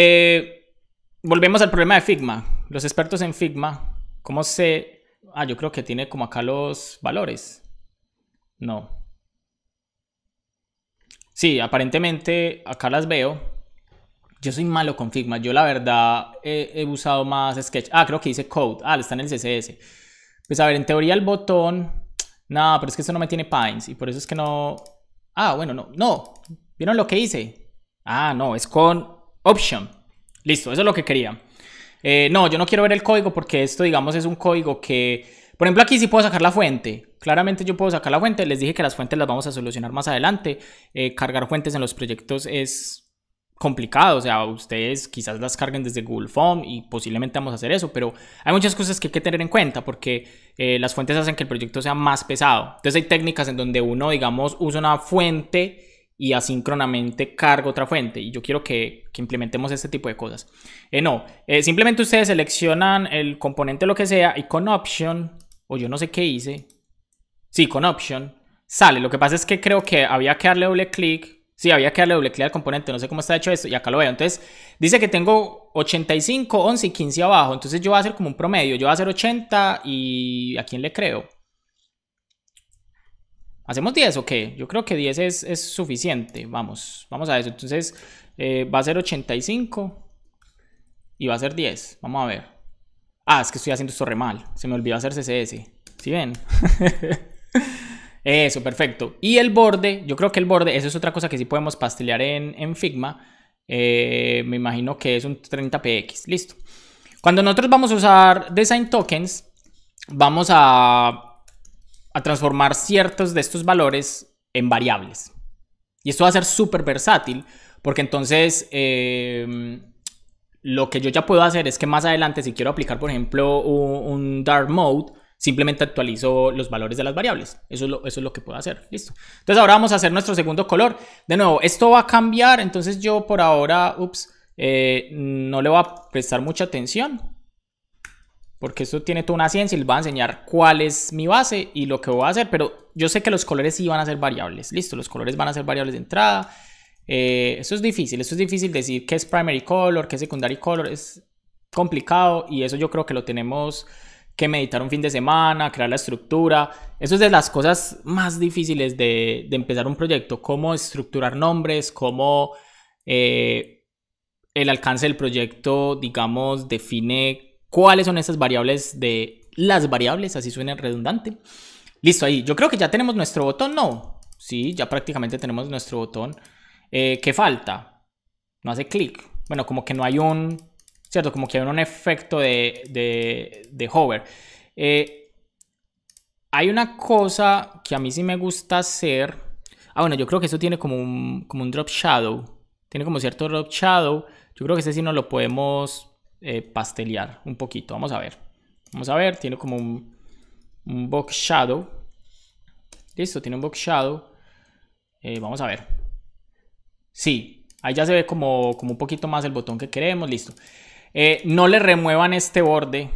volvemos al problema de Figma. Los expertos en Figma ¿Cómo sé? Ah, yo creo que tiene como acá los valores. No. Sí, aparentemente acá las veo. Yo soy malo con Figma. Yo la verdad he, usado más Sketch. Ah, creo que dice Code. Ah, está en el CSS. Pues a ver, en teoría el botón... No, pero es que eso no me tiene Pines y por eso es que no... Ah, bueno, no, no. ¿Vieron lo que hice? Ah, no, es con Option. Listo, eso es lo que quería. Eh, no, yo no quiero ver el código porque esto, digamos, es un código que, por ejemplo, aquí sí puedo sacar la fuente. Claramente yo puedo sacar la fuente. Les dije que las fuentes las vamos a solucionar más adelante. Eh, cargar fuentes en los proyectos es complicado, o sea, ustedes quizás las carguen desde Google Form y posiblemente vamos a hacer eso, pero hay muchas cosas que hay que tener en cuenta porque eh, las fuentes hacen que el proyecto sea más pesado. Entonces hay técnicas en donde uno, digamos, usa una fuente y asíncronamente cargo otra fuente. Y yo quiero que, implementemos este tipo de cosas. Eh, no, eh, simplemente ustedes seleccionan el componente lo que sea y con option, o yo no sé qué hice. Sí, con option sale. Lo que pasa es que creo que había que darle doble clic. Sí, había que darle doble clic al componente. No sé cómo está hecho esto. Y acá lo veo. Entonces dice que tengo 85, 11 y 15 abajo. Entonces yo voy a hacer como un promedio. Yo voy a hacer 80 y ¿a quién le creo? ¿Hacemos 10 o qué? Yo creo que 10 es, suficiente. Vamos, vamos a eso. Entonces eh, va a ser 85 y va a ser 10. Vamos a ver. Ah, es que estoy haciendo esto re mal. Se me olvidó hacer CSS. ¿Sí ven? [laughs] eso, perfecto. Y el borde, yo creo que el borde, eso es otra cosa que sí podemos pastelear en, Figma. Eh, me imagino que es un 30px. Listo. Cuando nosotros vamos a usar Design Tokens, vamos a transformar ciertos de estos valores en variables. Y esto va a ser súper versátil porque entonces em, lo que yo ya puedo hacer es que más adelante si quiero aplicar por ejemplo un, dark mode, simplemente actualizo los valores de las variables. Eso es, lo, eso es lo que puedo hacer. Listo. Entonces ahora vamos a hacer nuestro segundo color. De nuevo, esto va a cambiar. Entonces yo por ahora, eh, no le voy a prestar mucha atención porque esto tiene toda una ciencia y les voy a enseñar cuál es mi base y lo que voy a hacer, pero yo sé que los colores sí van a ser variables, listo, los colores van a ser variables de entrada, eh, eso es difícil, eso es difícil decir qué es primary color, qué es secondary color, es complicado y eso yo creo que lo tenemos que meditar un fin de semana, crear la estructura, eso es de las cosas más difíciles de, empezar un proyecto, cómo estructurar nombres, cómo... Eh, el alcance del proyecto, digamos, define cuáles son esas variables de las variables, así suena redundante. Listo, ahí. Yo creo que ya tenemos nuestro botón, ¿no? Sí, ya prácticamente tenemos nuestro botón. Eh, ¿Qué falta? No hace clic. Bueno, como que no hay un... ¿Cierto? Como que hay un efecto de, de, hover. Eh, hay una cosa que a mí sí me gusta hacer. Ah, bueno, yo creo que eso tiene como un, como un drop shadow. Tiene como cierto drop shadow. Yo creo que ese sí no lo podemos eh, pastelear un poquito. Vamos a ver. Vamos a ver, tiene como un, un box shadow. Listo, tiene un box shadow. Eh, vamos a ver. Sí, ahí ya se ve como, como un poquito más el botón que queremos. Listo. Eh, no le remuevan este borde.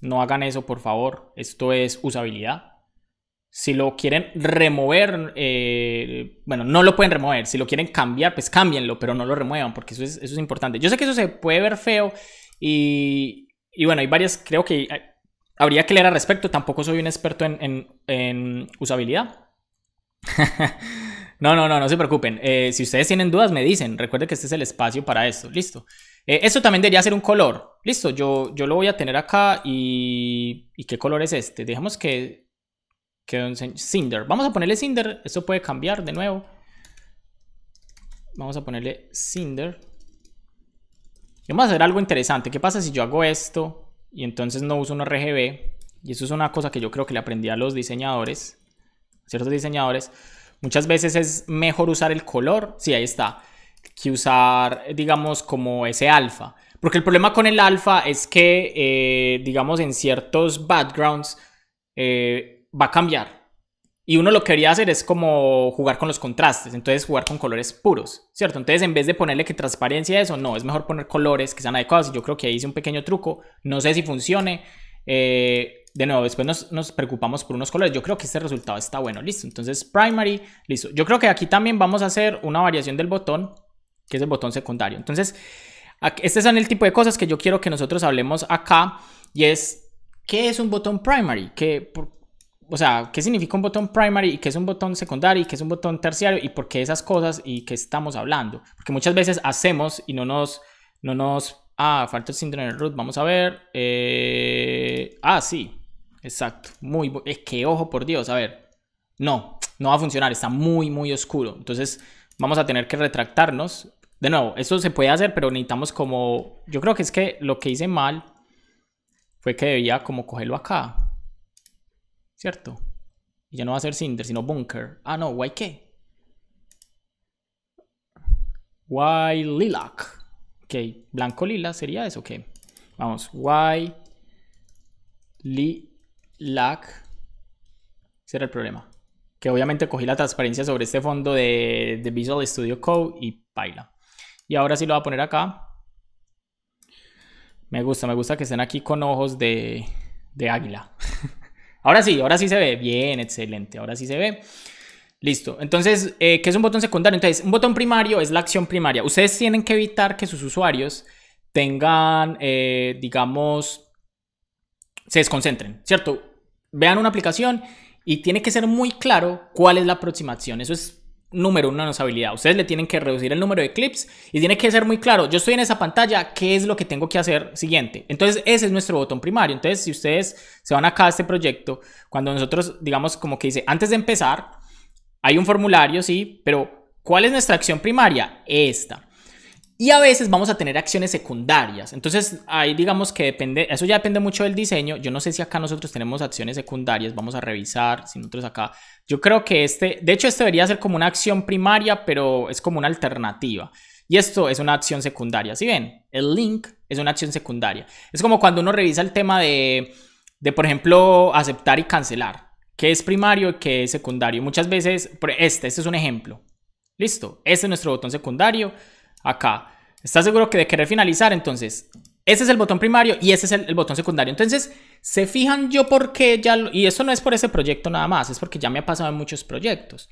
No hagan eso, por favor. Esto es usabilidad. Si lo quieren remover, eh, bueno, no lo pueden remover. Si lo quieren cambiar, pues cámbienlo, pero no lo remuevan, porque eso es, eso es importante. Yo sé que eso se puede ver feo y, bueno, hay varias, creo que habría que leer al respecto. Tampoco soy un experto en, usabilidad. [laughs] no, no, no, no se preocupen. Eh, si ustedes tienen dudas, me dicen. Recuerden que este es el espacio para esto. Listo. Eh, esto también debería ser un color. Listo, yo, yo lo voy a tener acá. Y, ¿Y qué color es este? Dejemos que... que cinder. Vamos a ponerle Cinder. Esto puede cambiar de nuevo. Vamos a ponerle Cinder. Vamos a hacer algo interesante. ¿Qué pasa si yo hago esto y entonces no uso un RGB? Y eso es una cosa que yo creo que le aprendí a los diseñadores, ciertos diseñadores. Muchas veces es mejor usar el color, sí, ahí está, que usar, digamos, como ese alfa. Porque el problema con el alfa es que, eh, digamos, en ciertos backgrounds eh, va a cambiar. Y uno lo que quería hacer es como jugar con los contrastes, entonces jugar con colores puros, ¿cierto? Entonces en vez de ponerle que transparencia eso, no, es mejor poner colores que sean adecuados. Yo creo que ahí hice un pequeño truco, no sé si funcione. Eh, de nuevo, después nos, nos, preocupamos por unos colores. Yo creo que este resultado está bueno, listo. Entonces primary, listo. Yo creo que aquí también vamos a hacer una variación del botón, que es el botón secundario. Entonces, este son el tipo de cosas que yo quiero que nosotros hablemos acá y es, ¿qué es un botón primary? Que, por, o sea, qué significa un botón primary y qué es un botón secundario y qué es un botón terciario y por qué esas cosas y qué estamos hablando. Porque muchas veces hacemos y no nos, no nos, ah, falta el síndrome de root, vamos a ver. Eh, ah, sí, exacto, muy, es eh, que ojo por Dios, a ver, no, no va a funcionar, está muy, muy oscuro. Entonces vamos a tener que retractarnos. De nuevo, eso se puede hacer, pero necesitamos como, yo creo que es que lo que hice mal fue que debía como cogerlo acá ¿Cierto? Y ya no va a ser Cinder, sino Bunker. Ah, no, ¿why qué? Why lilac. Ok, blanco lila sería eso, ok. Vamos, why lilac. Ese era el problema. Que obviamente cogí la transparencia sobre este fondo de, de Visual Studio Code y baila. Y ahora sí lo voy a poner acá. Me gusta, me gusta que estén aquí con ojos de, de águila. [laughs] Ahora sí, ahora sí se ve. Bien, excelente. Ahora sí se ve. Listo. Entonces, eh, ¿qué es un botón secundario? Entonces, un botón primario es la acción primaria. Ustedes tienen que evitar que sus usuarios tengan, eh, digamos, se desconcentren, ¿cierto? Vean una aplicación y tiene que ser muy claro cuál es la aproximación. Eso es número uno en habilidad. Ustedes le tienen que reducir el número de clips y tiene que ser muy claro, yo estoy en esa pantalla, ¿qué es lo que tengo que hacer siguiente? Entonces, ese es nuestro botón primario. Entonces, si ustedes se van acá a este proyecto, cuando nosotros, digamos, como que dice, antes de empezar, hay un formulario, sí, pero ¿cuál es nuestra acción primaria? Esta. Y a veces vamos a tener acciones secundarias. Entonces, ahí digamos que depende, eso ya depende mucho del diseño. Yo no sé si acá nosotros tenemos acciones secundarias, vamos a revisar si nosotros acá. Yo creo que este, de hecho, este debería ser como una acción primaria, pero es como una alternativa. Y esto es una acción secundaria. Si ven, el link es una acción secundaria. Es como cuando uno revisa el tema de, de por ejemplo, aceptar y cancelar. ¿Qué es primario y qué es secundario? Muchas veces, este, este es un ejemplo. Listo, este es nuestro botón secundario acá. ¿Estás seguro que de querer finalizar? Entonces, ese es el botón primario y ese es el, botón secundario. Entonces, se fijan yo por qué ya, y eso no es por ese proyecto nada más, es porque ya me ha pasado en muchos proyectos.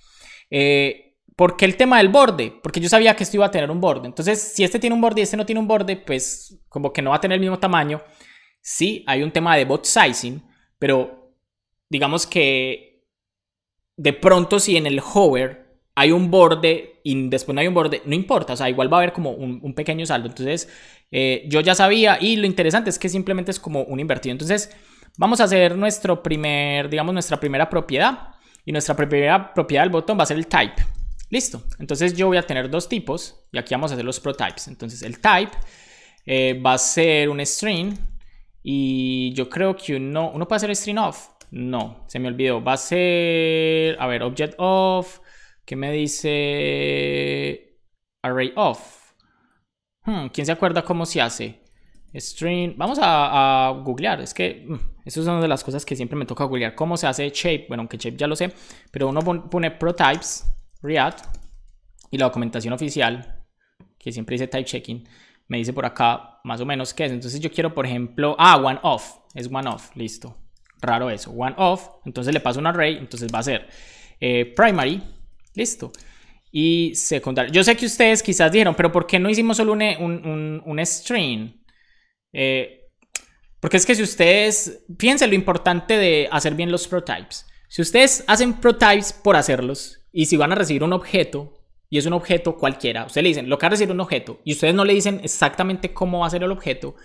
Eh, ¿Por qué el tema del borde? Porque yo sabía que esto iba a tener un borde. Entonces, si este tiene un borde y este no tiene un borde, pues como que no va a tener el mismo tamaño. Sí, hay un tema de bot sizing, pero digamos que de pronto si en el hover hay un borde y después no hay un borde, no importa, o sea, igual va a haber como un, pequeño saldo. Entonces, eh, yo ya sabía y lo interesante es que simplemente es como un invertido. Entonces, vamos a hacer nuestro primer, digamos, nuestra primera propiedad y nuestra primera propiedad del botón va a ser el type. Listo. Entonces yo voy a tener dos tipos y aquí vamos a hacer los prototypes. Entonces el type eh, va a ser un string y yo creo que uno, uno puede hacer string off. No, se me olvidó. Va a ser, a ver, object off que me dice array of. Hmm, ¿Quién se acuerda cómo se hace? String. Vamos a, googlear. Es que hmm, eso es una de las cosas que siempre me toca googlear. ¿Cómo se hace shape? Bueno, aunque shape ya lo sé. Pero uno pone prototypes, React y la documentación oficial, que siempre dice type checking. Me dice por acá más o menos qué es. Entonces yo quiero, por ejemplo, ah, one off. Es one off. Listo. Raro eso. One off. Entonces le paso un array. Entonces va a ser eh, primary Listo. Y secundario. Yo sé que ustedes quizás dijeron, pero ¿por qué no hicimos solo un, un, un, string? Eh, porque es que si ustedes, fíjense lo importante de hacer bien los prototypes. Si ustedes hacen prototypes por hacerlos y si van a recibir un objeto y es un objeto cualquiera, ustedes le dicen, lo que va a recibir un objeto y ustedes no le dicen exactamente cómo va a ser el objeto,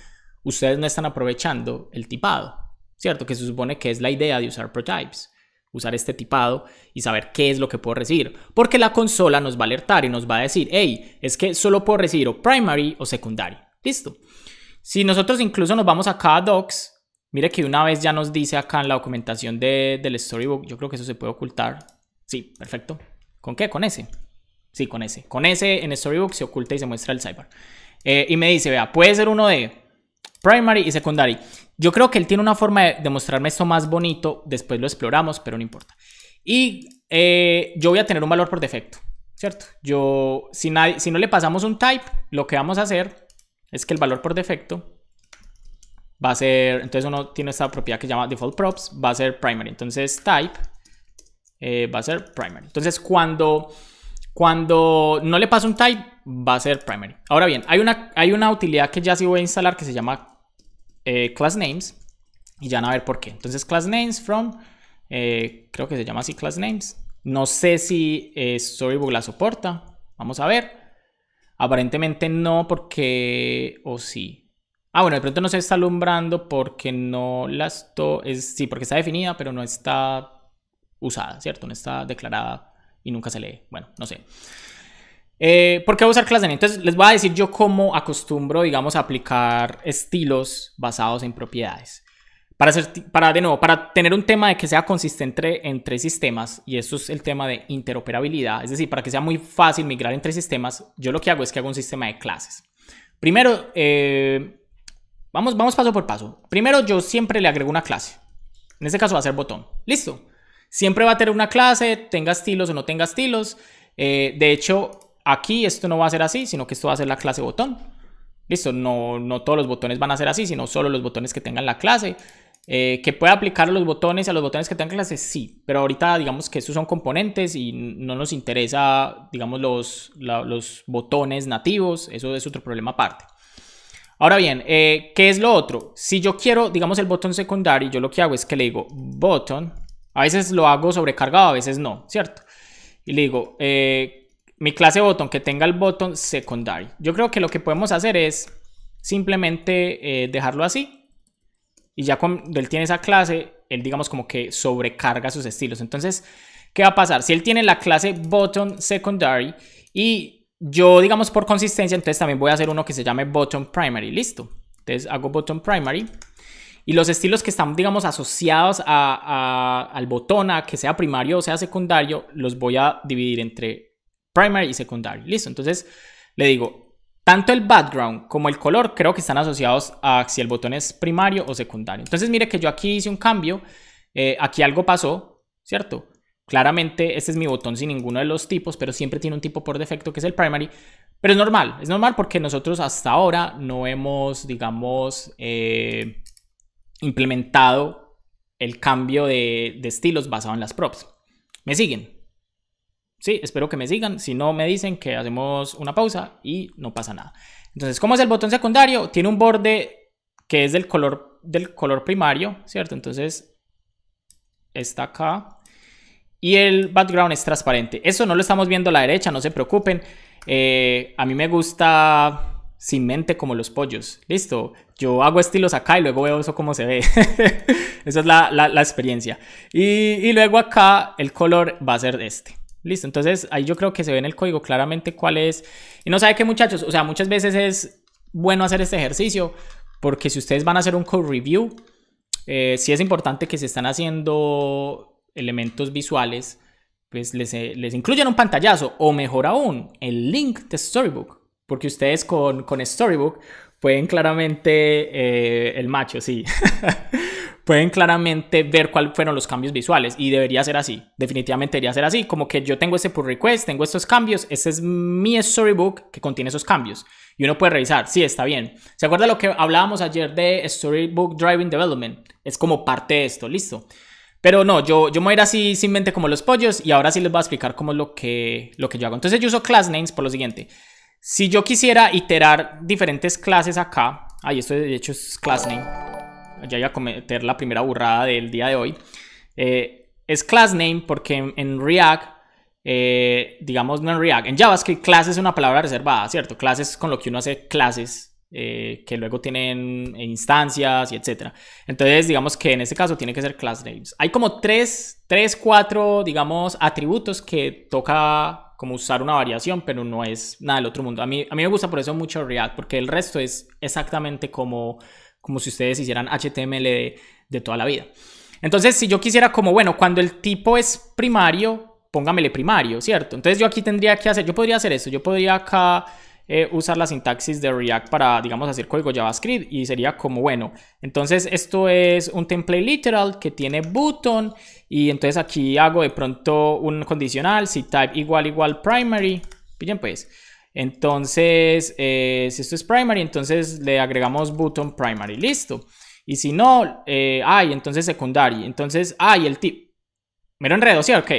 ustedes no están aprovechando el tipado, ¿cierto? Que se supone que es la idea de usar prototypes usar este tipado y saber qué es lo que puedo recibir. Porque la consola nos va a alertar y nos va a decir, hey, es que solo puedo recibir o primary o Secondary. Listo. Si nosotros incluso nos vamos acá a docs, mire que una vez ya nos dice acá en la documentación de, del storybook, yo creo que eso se puede ocultar. Sí, perfecto. ¿Con qué? Con ese. Sí, con ese. Con ese en storybook se oculta y se muestra el sidebar. Eh, y me dice, vea, puede ser uno de primary y secondary. Yo creo que él tiene una forma de, demostrarme mostrarme esto más bonito, después lo exploramos, pero no importa. Y eh, yo voy a tener un valor por defecto, ¿cierto? Yo, si, si no le pasamos un type, lo que vamos a hacer es que el valor por defecto va a ser, entonces uno tiene esta propiedad que se llama default props, va a ser primary. Entonces type eh, va a ser primary. Entonces cuando, cuando no le paso un type, va a ser primary. Ahora bien, hay una, hay una utilidad que ya sí voy a instalar que se llama eh, class names y ya van a ver por qué. Entonces class names from, eh, creo que se llama así class names. No sé si eh, Storybook la soporta. Vamos a ver. Aparentemente no porque... o sí. Ah, bueno, de pronto no se está alumbrando porque no las to Es, sí, porque está definida, pero no está usada, ¿cierto? No está declarada y nunca se lee. Bueno, no sé. Eh, ¿Por qué usar clases? Entonces les voy a decir yo cómo acostumbro, digamos, a aplicar estilos basados en propiedades. Para, hacer, para, de nuevo, para tener un tema de que sea consistente entre sistemas, y eso es el tema de interoperabilidad, es decir, para que sea muy fácil migrar entre sistemas, yo lo que hago es que hago un sistema de clases. Primero, eh, vamos, vamos paso por paso. Primero yo siempre le agrego una clase. En este caso va a ser botón. Listo. Siempre va a tener una clase, tenga estilos o no tenga estilos. Eh, de hecho, Aquí esto no va a ser así, sino que esto va a ser la clase botón. Listo, no, no todos los botones van a ser así, sino solo los botones que tengan la clase. Eh, ¿Que pueda aplicar los botones a los botones que tengan clase? Sí, pero ahorita digamos que estos son componentes y no nos interesa, digamos, los, los botones nativos. Eso es otro problema aparte. Ahora bien, eh, ¿qué es lo otro? Si yo quiero, digamos, el botón secundario, yo lo que hago es que le digo botón. A veces lo hago sobrecargado, a veces no, ¿cierto? Y le digo, eh, mi clase botón que tenga el botón secondary. Yo creo que lo que podemos hacer es simplemente eh, dejarlo así. Y ya cuando él tiene esa clase, él digamos como que sobrecarga sus estilos. Entonces, ¿qué va a pasar? Si él tiene la clase button secondary y yo digamos por consistencia, entonces también voy a hacer uno que se llame button primary. Listo. Entonces hago button primary. Y los estilos que están, digamos, asociados al botón, a que sea primario o sea secundario, los voy a dividir entre primary y secondary. Listo, entonces le digo, tanto el background como el color creo que están asociados a si el botón es primario o secundario. Entonces mire que yo aquí hice un cambio, eh, aquí algo pasó, ¿cierto? Claramente este es mi botón sin ninguno de los tipos, pero siempre tiene un tipo por defecto que es el primary. Pero es normal, es normal porque nosotros hasta ahora no hemos, digamos, eh, implementado el cambio de estilos basado en las props. ¿Me siguen? Sí, espero que me sigan. Si no me dicen que hacemos una pausa y no pasa nada. Entonces, ¿cómo es el botón secundario? Tiene un borde que es del color, del color primario, ¿cierto? Entonces, está acá. Y el background es transparente. Eso no lo estamos viendo a la derecha, no se preocupen. Eh, a mí me gusta sin mente como los pollos. Listo, yo hago estilos acá y luego veo eso cómo se ve. [laughs] Esa es la, experiencia. y luego acá el color va a ser este. Listo, entonces ahí yo creo que se ve en el código claramente cuál es. Y no sabe qué muchachos, o sea, muchas veces es bueno hacer este ejercicio porque si ustedes van a hacer un code review, si eh, sí es importante que se están haciendo elementos visuales, pues les, eh, les incluyan un pantallazo o mejor aún, el link de Storybook, porque ustedes con, con Storybook pueden claramente eh, el macho, sí. [laughs] pueden claramente ver cuáles fueron los cambios visuales y debería ser así, definitivamente debería ser así, como que yo tengo ese pull request, tengo estos cambios, este es mi storybook que contiene esos cambios y uno puede revisar, sí, está bien. ¿Se acuerda lo que hablábamos ayer de Storybook Driving Development? Es como parte de esto, listo. Pero no, yo, yo me voy a ir así sin mente como los pollos y ahora sí les voy a explicar cómo es lo que, lo que yo hago. Entonces yo uso class names por lo siguiente. Si yo quisiera iterar diferentes clases acá, ahí esto de hecho es class name ya iba a cometer la primera burrada del día de hoy, eh, es class name porque en, React, eh, digamos no en React, en JavaScript clase es una palabra reservada, ¿cierto? Clases es con lo que uno hace clases eh, que luego tienen instancias y etcétera. Entonces, digamos que en este caso tiene que ser class names. Hay como tres, tres, cuatro, digamos, atributos que toca como usar una variación, pero no es nada del otro mundo. A mí, a mí me gusta por eso mucho React, porque el resto es exactamente como como si ustedes hicieran HTML de, toda la vida. Entonces, si yo quisiera como, bueno, cuando el tipo es primario, póngamele primario, ¿cierto? Entonces yo aquí tendría que hacer, yo podría hacer esto, yo podría acá eh, usar la sintaxis de React para, digamos, hacer código JavaScript y sería como, bueno, entonces esto es un template literal que tiene button y entonces aquí hago de pronto un condicional, si type igual igual primary, bien pues. Entonces, eh, si esto es primary, entonces le agregamos button primary, listo. Y si no, eh, ay, entonces secondary, entonces, ay, el tip. Mero enredo, ¿sí? Ok.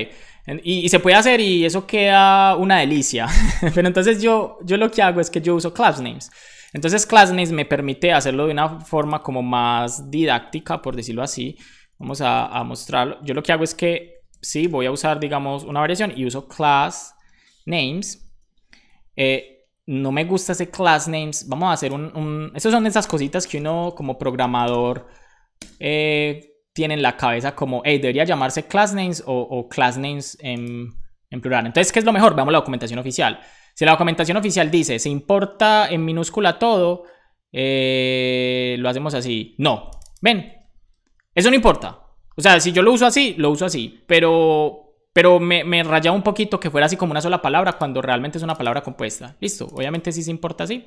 Y, se puede hacer y eso queda una delicia. [laughs] Pero entonces yo, yo lo que hago es que yo uso class names. Entonces class names me permite hacerlo de una forma como más didáctica, por decirlo así. Vamos a, a mostrarlo. Yo lo que hago es que sí, voy a usar, digamos, una variación y uso class names. Eh, no me gusta ese class names. Vamos a hacer un, un... son esas cositas que uno como programador eh, tiene en la cabeza como, debería llamarse class names o, class names en, plural. Entonces, ¿qué es lo mejor? Veamos la documentación oficial. Si la documentación oficial dice, se importa en minúscula todo, eh, lo hacemos así. No, ven, eso no importa. O sea, si yo lo uso así, lo uso así. Pero pero me, me rayaba un poquito que fuera así como una sola palabra cuando realmente es una palabra compuesta. Listo, obviamente sí se importa así.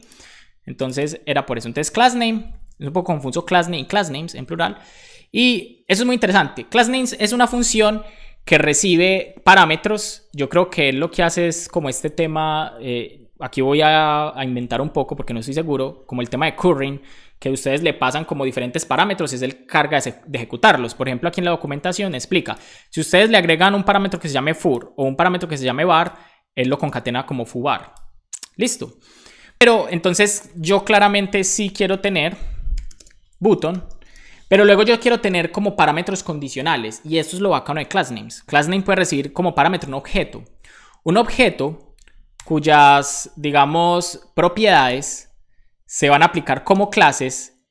Entonces era por eso. Entonces class name, es un poco confuso class name y class names en plural. Y eso es muy interesante. Class names es una función que recibe parámetros. Yo creo que lo que hace es como este tema, eh, aquí voy a, a, inventar un poco porque no estoy seguro, como el tema de curring, que ustedes le pasan como diferentes parámetros y es el carga de ejecutarlos. Por ejemplo, aquí en la documentación explica, si ustedes le agregan un parámetro que se llame fur o un parámetro que se llame bar, él lo concatena como fubar. Listo. Pero entonces yo claramente sí quiero tener button, pero luego yo quiero tener como parámetros condicionales y esto es lo bacano de classnames. Classname puede recibir como parámetro un objeto. Un objeto cuyas, digamos, propiedades se van a aplicar como clases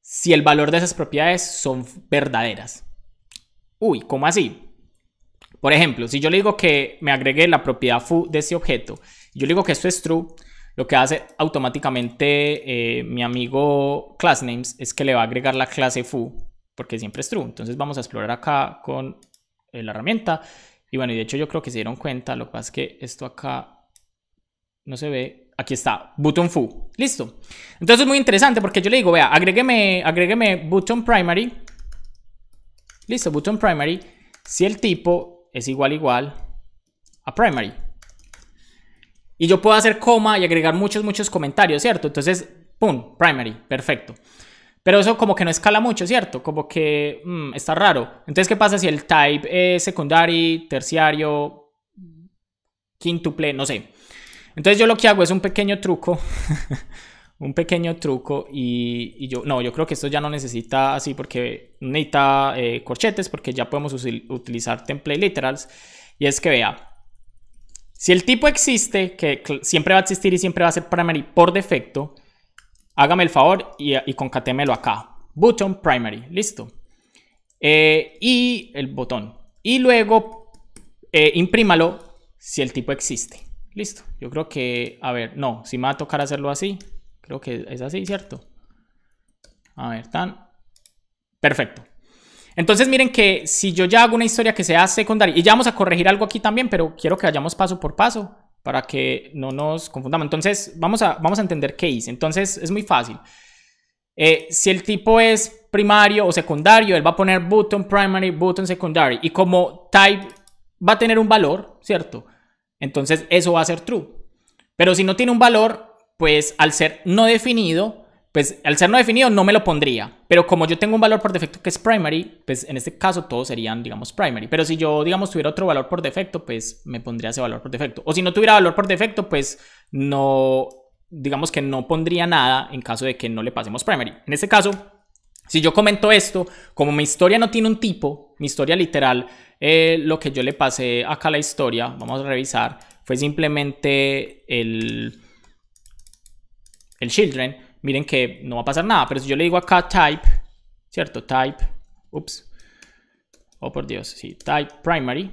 si el valor de esas propiedades son verdaderas. Uy, ¿cómo así? Por ejemplo, si yo le digo que me agregue la propiedad foo de ese objeto, yo le digo que esto es true, lo que hace automáticamente eh, mi amigo classNames es que le va a agregar la clase foo, porque siempre es true. Entonces vamos a explorar acá con eh, la herramienta. Y bueno, y de hecho yo creo que se dieron cuenta, lo que pasa es que esto acá no se ve, aquí está, button foo. Listo. Entonces es muy interesante porque yo le digo, vea, agrégueme, agrégueme button primary. Listo, button primary. Si el tipo es igual igual a primary. Y yo puedo hacer coma y agregar muchos, muchos comentarios, ¿cierto? Entonces, ¡pum! Primary, perfecto. Pero eso como que no escala mucho, ¿cierto? Como que mm, está raro. Entonces, ¿qué pasa si el type es secundario, terciario, quintuple, no sé? Entonces yo lo que hago es un pequeño truco. [laughs] un pequeño truco y, yo, no, yo creo que esto ya no necesita así porque necesita eh, corchetes porque ya podemos utilizar template literals y es que vea, si el tipo existe, que siempre va a existir y siempre va a ser primary por defecto, hágame el favor y, concatémelo acá, button primary, listo. Eh, y el botón. Y luego eh, imprímalo si el tipo existe. Listo. Yo creo que, a ver, no, si me va a tocar hacerlo así. Creo que es así, ¿cierto? A ver, tan. Perfecto. Entonces miren que si yo ya hago una historia que sea secundaria, y ya vamos a corregir algo aquí también, pero quiero que vayamos paso por paso para que no nos confundamos. Entonces vamos a, vamos a entender qué hice. Entonces es muy fácil. Eh, si el tipo es primario o secundario, él va a poner button primary, button secondary. Y como type va a tener un valor, ¿cierto? Entonces eso va a ser true. Pero si no tiene un valor, pues al ser no definido, pues al ser no definido no me lo pondría. Pero como yo tengo un valor por defecto que es primary, pues en este caso todos serían, digamos, primary. Pero si yo, digamos, tuviera otro valor por defecto, pues me pondría ese valor por defecto. O si no tuviera valor por defecto, pues no, digamos que no pondría nada en caso de que no le pasemos primary. En este caso, si yo comento esto, como mi historia no tiene un tipo, mi historia literal eh, lo que yo le pasé acá a la historia, vamos a revisar, fue simplemente el, el children. Miren que no va a pasar nada, pero si yo le digo acá type, ¿cierto? Type, ups, oh por Dios, sí, type primary,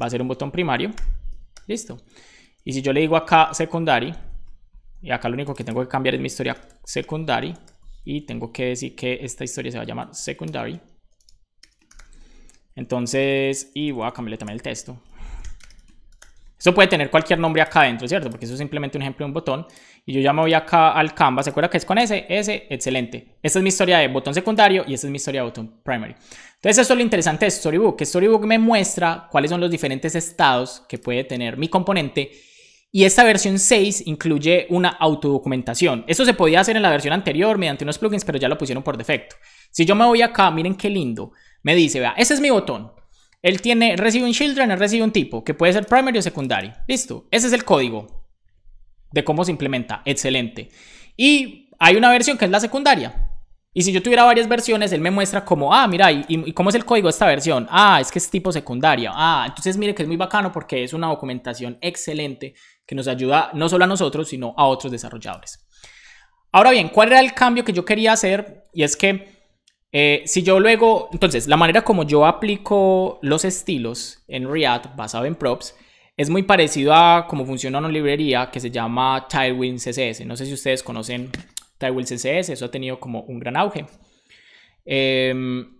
va a ser un botón primario, listo. Y si yo le digo acá secondary, y acá lo único que tengo que cambiar es mi historia secondary, y tengo que decir que esta historia se va a llamar secondary, entonces, y voy a cambiarle también el texto. Eso puede tener cualquier nombre acá adentro, ¿cierto? Porque eso es simplemente un ejemplo de un botón. Y yo ya me voy acá al Canva. ¿Se acuerda que es con S? S, excelente. Esta es mi historia de botón secundario y esta es mi historia de botón primary. Entonces eso es lo interesante de Storybook. Que Storybook me muestra cuáles son los diferentes estados que puede tener mi componente. Y esta versión 6 incluye una autodocumentación. Eso se podía hacer en la versión anterior mediante unos plugins, pero ya lo pusieron por defecto. Si yo me voy acá, miren qué lindo. Me dice, vea, ese es mi botón. Él tiene recibe un children, él recibe un tipo, que puede ser primary o secundary. Listo, ese es el código de cómo se implementa. Excelente. Y hay una versión que es la secundaria. Y si yo tuviera varias versiones, él me muestra como, ah, mira, ¿y, y cómo es el código de esta versión? Ah, es que es tipo secundaria. Ah, entonces mire que es muy bacano porque es una documentación excelente que nos ayuda no solo a nosotros, sino a otros desarrolladores. Ahora bien, ¿cuál era el cambio que yo quería hacer? Y es que eh, si yo luego, entonces, la manera como yo aplico los estilos en React basado en props es muy parecido a cómo funciona una librería que se llama Tailwind CSS. No sé si ustedes conocen Tailwind CSS, eso ha tenido como un gran auge. Em,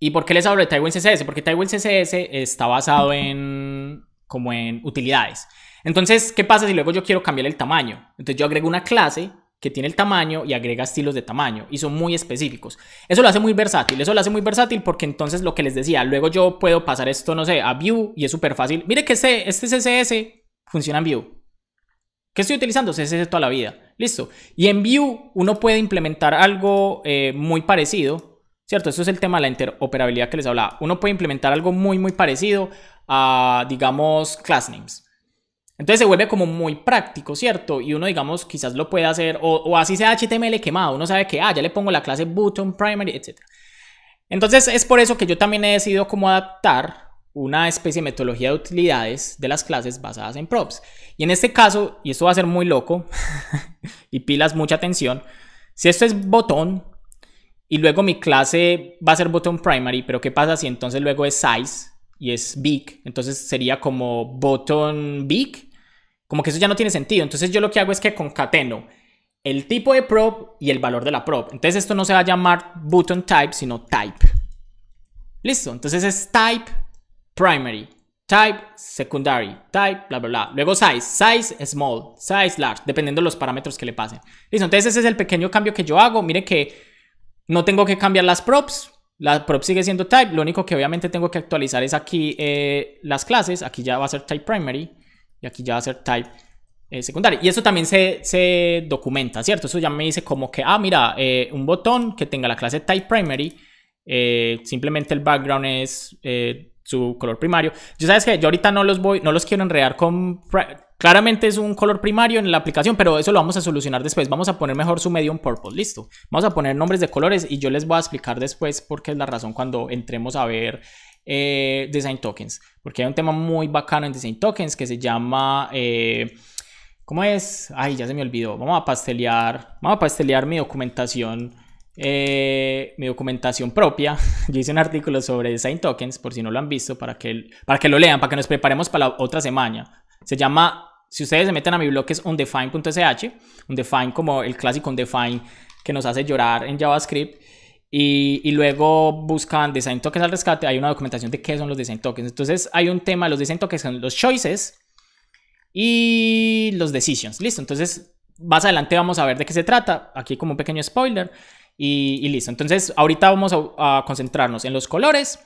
¿Y por qué les hablo de Tailwind CSS? Porque Tailwind CSS está basado en como en utilidades. Entonces, ¿qué pasa si luego yo quiero cambiar el tamaño? Entonces yo agrego una clase que tiene el tamaño y agrega estilos de tamaño y son muy específicos. Eso lo hace muy versátil, eso lo hace muy versátil porque entonces lo que les decía, luego yo puedo pasar esto, no sé, a view y es súper fácil. Mire que este, este CSS funciona en view ¿Qué estoy utilizando? CSS toda la vida. Listo. Y en view uno puede implementar algo eh, muy parecido, ¿cierto? Esto es el tema de la interoperabilidad que les hablaba. Uno puede implementar algo muy, muy parecido a, digamos, class names. Entonces se vuelve como muy práctico, ¿cierto? Y uno, digamos, quizás lo pueda hacer, o, así sea HTML quemado, uno sabe que, ah, ya le pongo la clase button, primary, etc. Entonces es por eso que yo también he decidido cómo adaptar una especie de metodología de utilidades de las clases basadas en props. Y en este caso, y esto va a ser muy loco, [laughs] y pilas mucha atención, si esto es botón, y luego mi clase va a ser button primary, pero ¿qué pasa si entonces luego es size? Y es big, entonces sería como button big como que eso ya no tiene sentido. Entonces yo lo que hago es que concateno el tipo de prop y el valor de la prop. Entonces esto no se va a llamar button type, sino type. Listo, entonces es type primary, type secondary, type bla bla bla. Luego size, size small, size large, dependiendo de los parámetros que le pasen. Listo, entonces ese es el pequeño cambio que yo hago. Mire que no tengo que cambiar las props, la prop sigue siendo type, lo único que obviamente tengo que actualizar es aquí eh, las clases, aquí ya va a ser type primary y aquí ya va a ser type eh, secundario. Y eso también se, documenta, ¿cierto? Eso ya me dice como que, ah, mira, eh, un botón que tenga la clase type primary, eh, simplemente el background es eh, su color primario. Yo sabes que yo ahorita no los voy, no los quiero enredar con... Claramente es un color primario en la aplicación, pero eso lo vamos a solucionar después. Vamos a poner mejor su medium purple listo. Vamos a poner nombres de colores y yo les voy a explicar después por qué es la razón cuando entremos a ver eh, design Tokens, porque hay un tema muy bacano en Design Tokens que se llama... Eh, ¿Cómo es? Ay, ya se me olvidó. Vamos a pastelear. Vamos a pastelear mi documentación. Eh, mi documentación propia. [laughs] Yo hice un artículo sobre design tokens, por si no lo han visto, para que, para que lo lean, para que nos preparemos para la otra semana. Se llama, si ustedes se meten a mi blog, es undefine.sh, undefine como el clásico undefine que nos hace llorar en JavaScript. Y, luego buscan design tokens al rescate. Hay una documentación de qué son los design Entonces hay un tema, los design tokens son los choices y los decisions. Listo, entonces más adelante vamos a ver de qué se trata. Aquí como un pequeño spoiler y, listo. Entonces ahorita vamos a, concentrarnos en los colores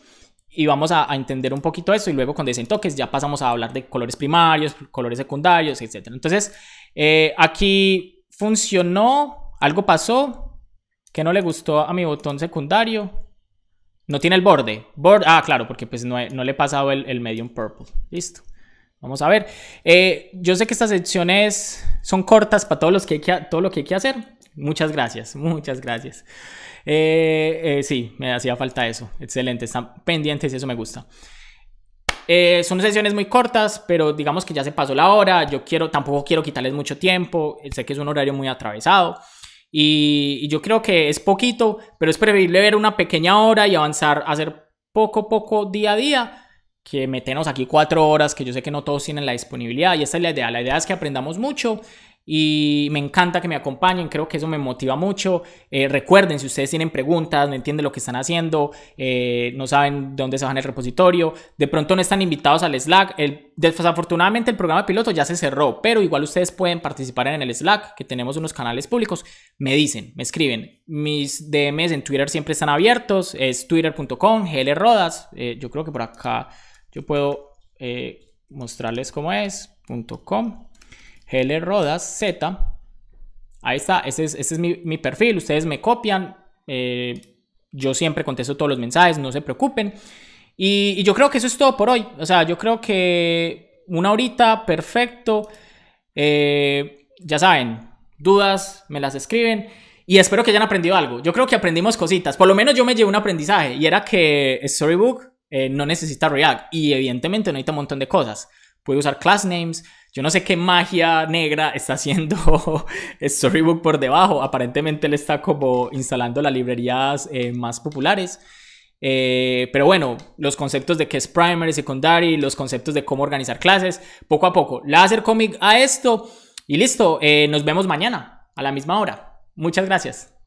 y vamos a, entender un poquito esto y luego con design ya pasamos a hablar de colores primarios, colores secundarios, etc. Entonces eh, aquí funcionó, algo pasó, que no le gustó a mi botón secundario. No tiene el borde. ah, claro, porque pues no, no le he pasado el, el, medium purple. Listo. Vamos a ver. Eh, yo sé que estas secciones son cortas para todos los que todo lo que hay que hacer. Muchas gracias, [laughs] muchas gracias. Eh, eh, sí, me hacía falta eso. Excelente, están pendientes y eso me gusta. son sesiones muy cortas, pero digamos que ya se pasó la hora. Yo quiero, tampoco quiero quitarles mucho tiempo. Sé que es un horario muy atravesado. Y, yo creo que es poquito, pero es preferible ver una pequeña hora y avanzar, hacer poco poco, día a día, que meternos aquí cuatro horas, que yo sé que no todos tienen la disponibilidad y esa es la idea. La idea es que aprendamos mucho y me encanta que me acompañen, creo que eso me motiva mucho. Eh, recuerden, si ustedes tienen preguntas, no entienden lo que están haciendo, eh, no saben dónde se van el repositorio, de pronto no están invitados al Slack. El, desafortunadamente el programa piloto ya se cerró, pero igual ustedes pueden participar en el Slack, que tenemos unos canales públicos. Me dicen, me escriben, mis DMs en Twitter siempre están abiertos, es twitter.com, glrodas, eh, yo creo que por acá yo puedo mostrarles cómo es, .com. GL Rodas Z. Ahí está, ese es, mi, perfil, ustedes me copian, eh, yo siempre contesto todos los mensajes, no se preocupen. Y, yo creo que eso es todo por hoy, o sea, yo creo que una horita, perfecto. Eh, ya saben, dudas, me las escriben y espero que hayan aprendido algo. Yo creo que aprendimos cositas, por lo menos yo me llevé un aprendizaje y era que Storybook eh, no necesita React y evidentemente necesita un montón de cosas. Puede usar class names, yo no sé qué magia negra está haciendo [laughs] Storybook por debajo. Aparentemente le está como instalando las librerías eh, más populares. Eh, pero bueno, los conceptos de qué es primary, secondary, los conceptos de cómo organizar clases, poco a poco. Láser Comic a esto y listo. Eh, nos vemos mañana a la misma hora. Muchas gracias.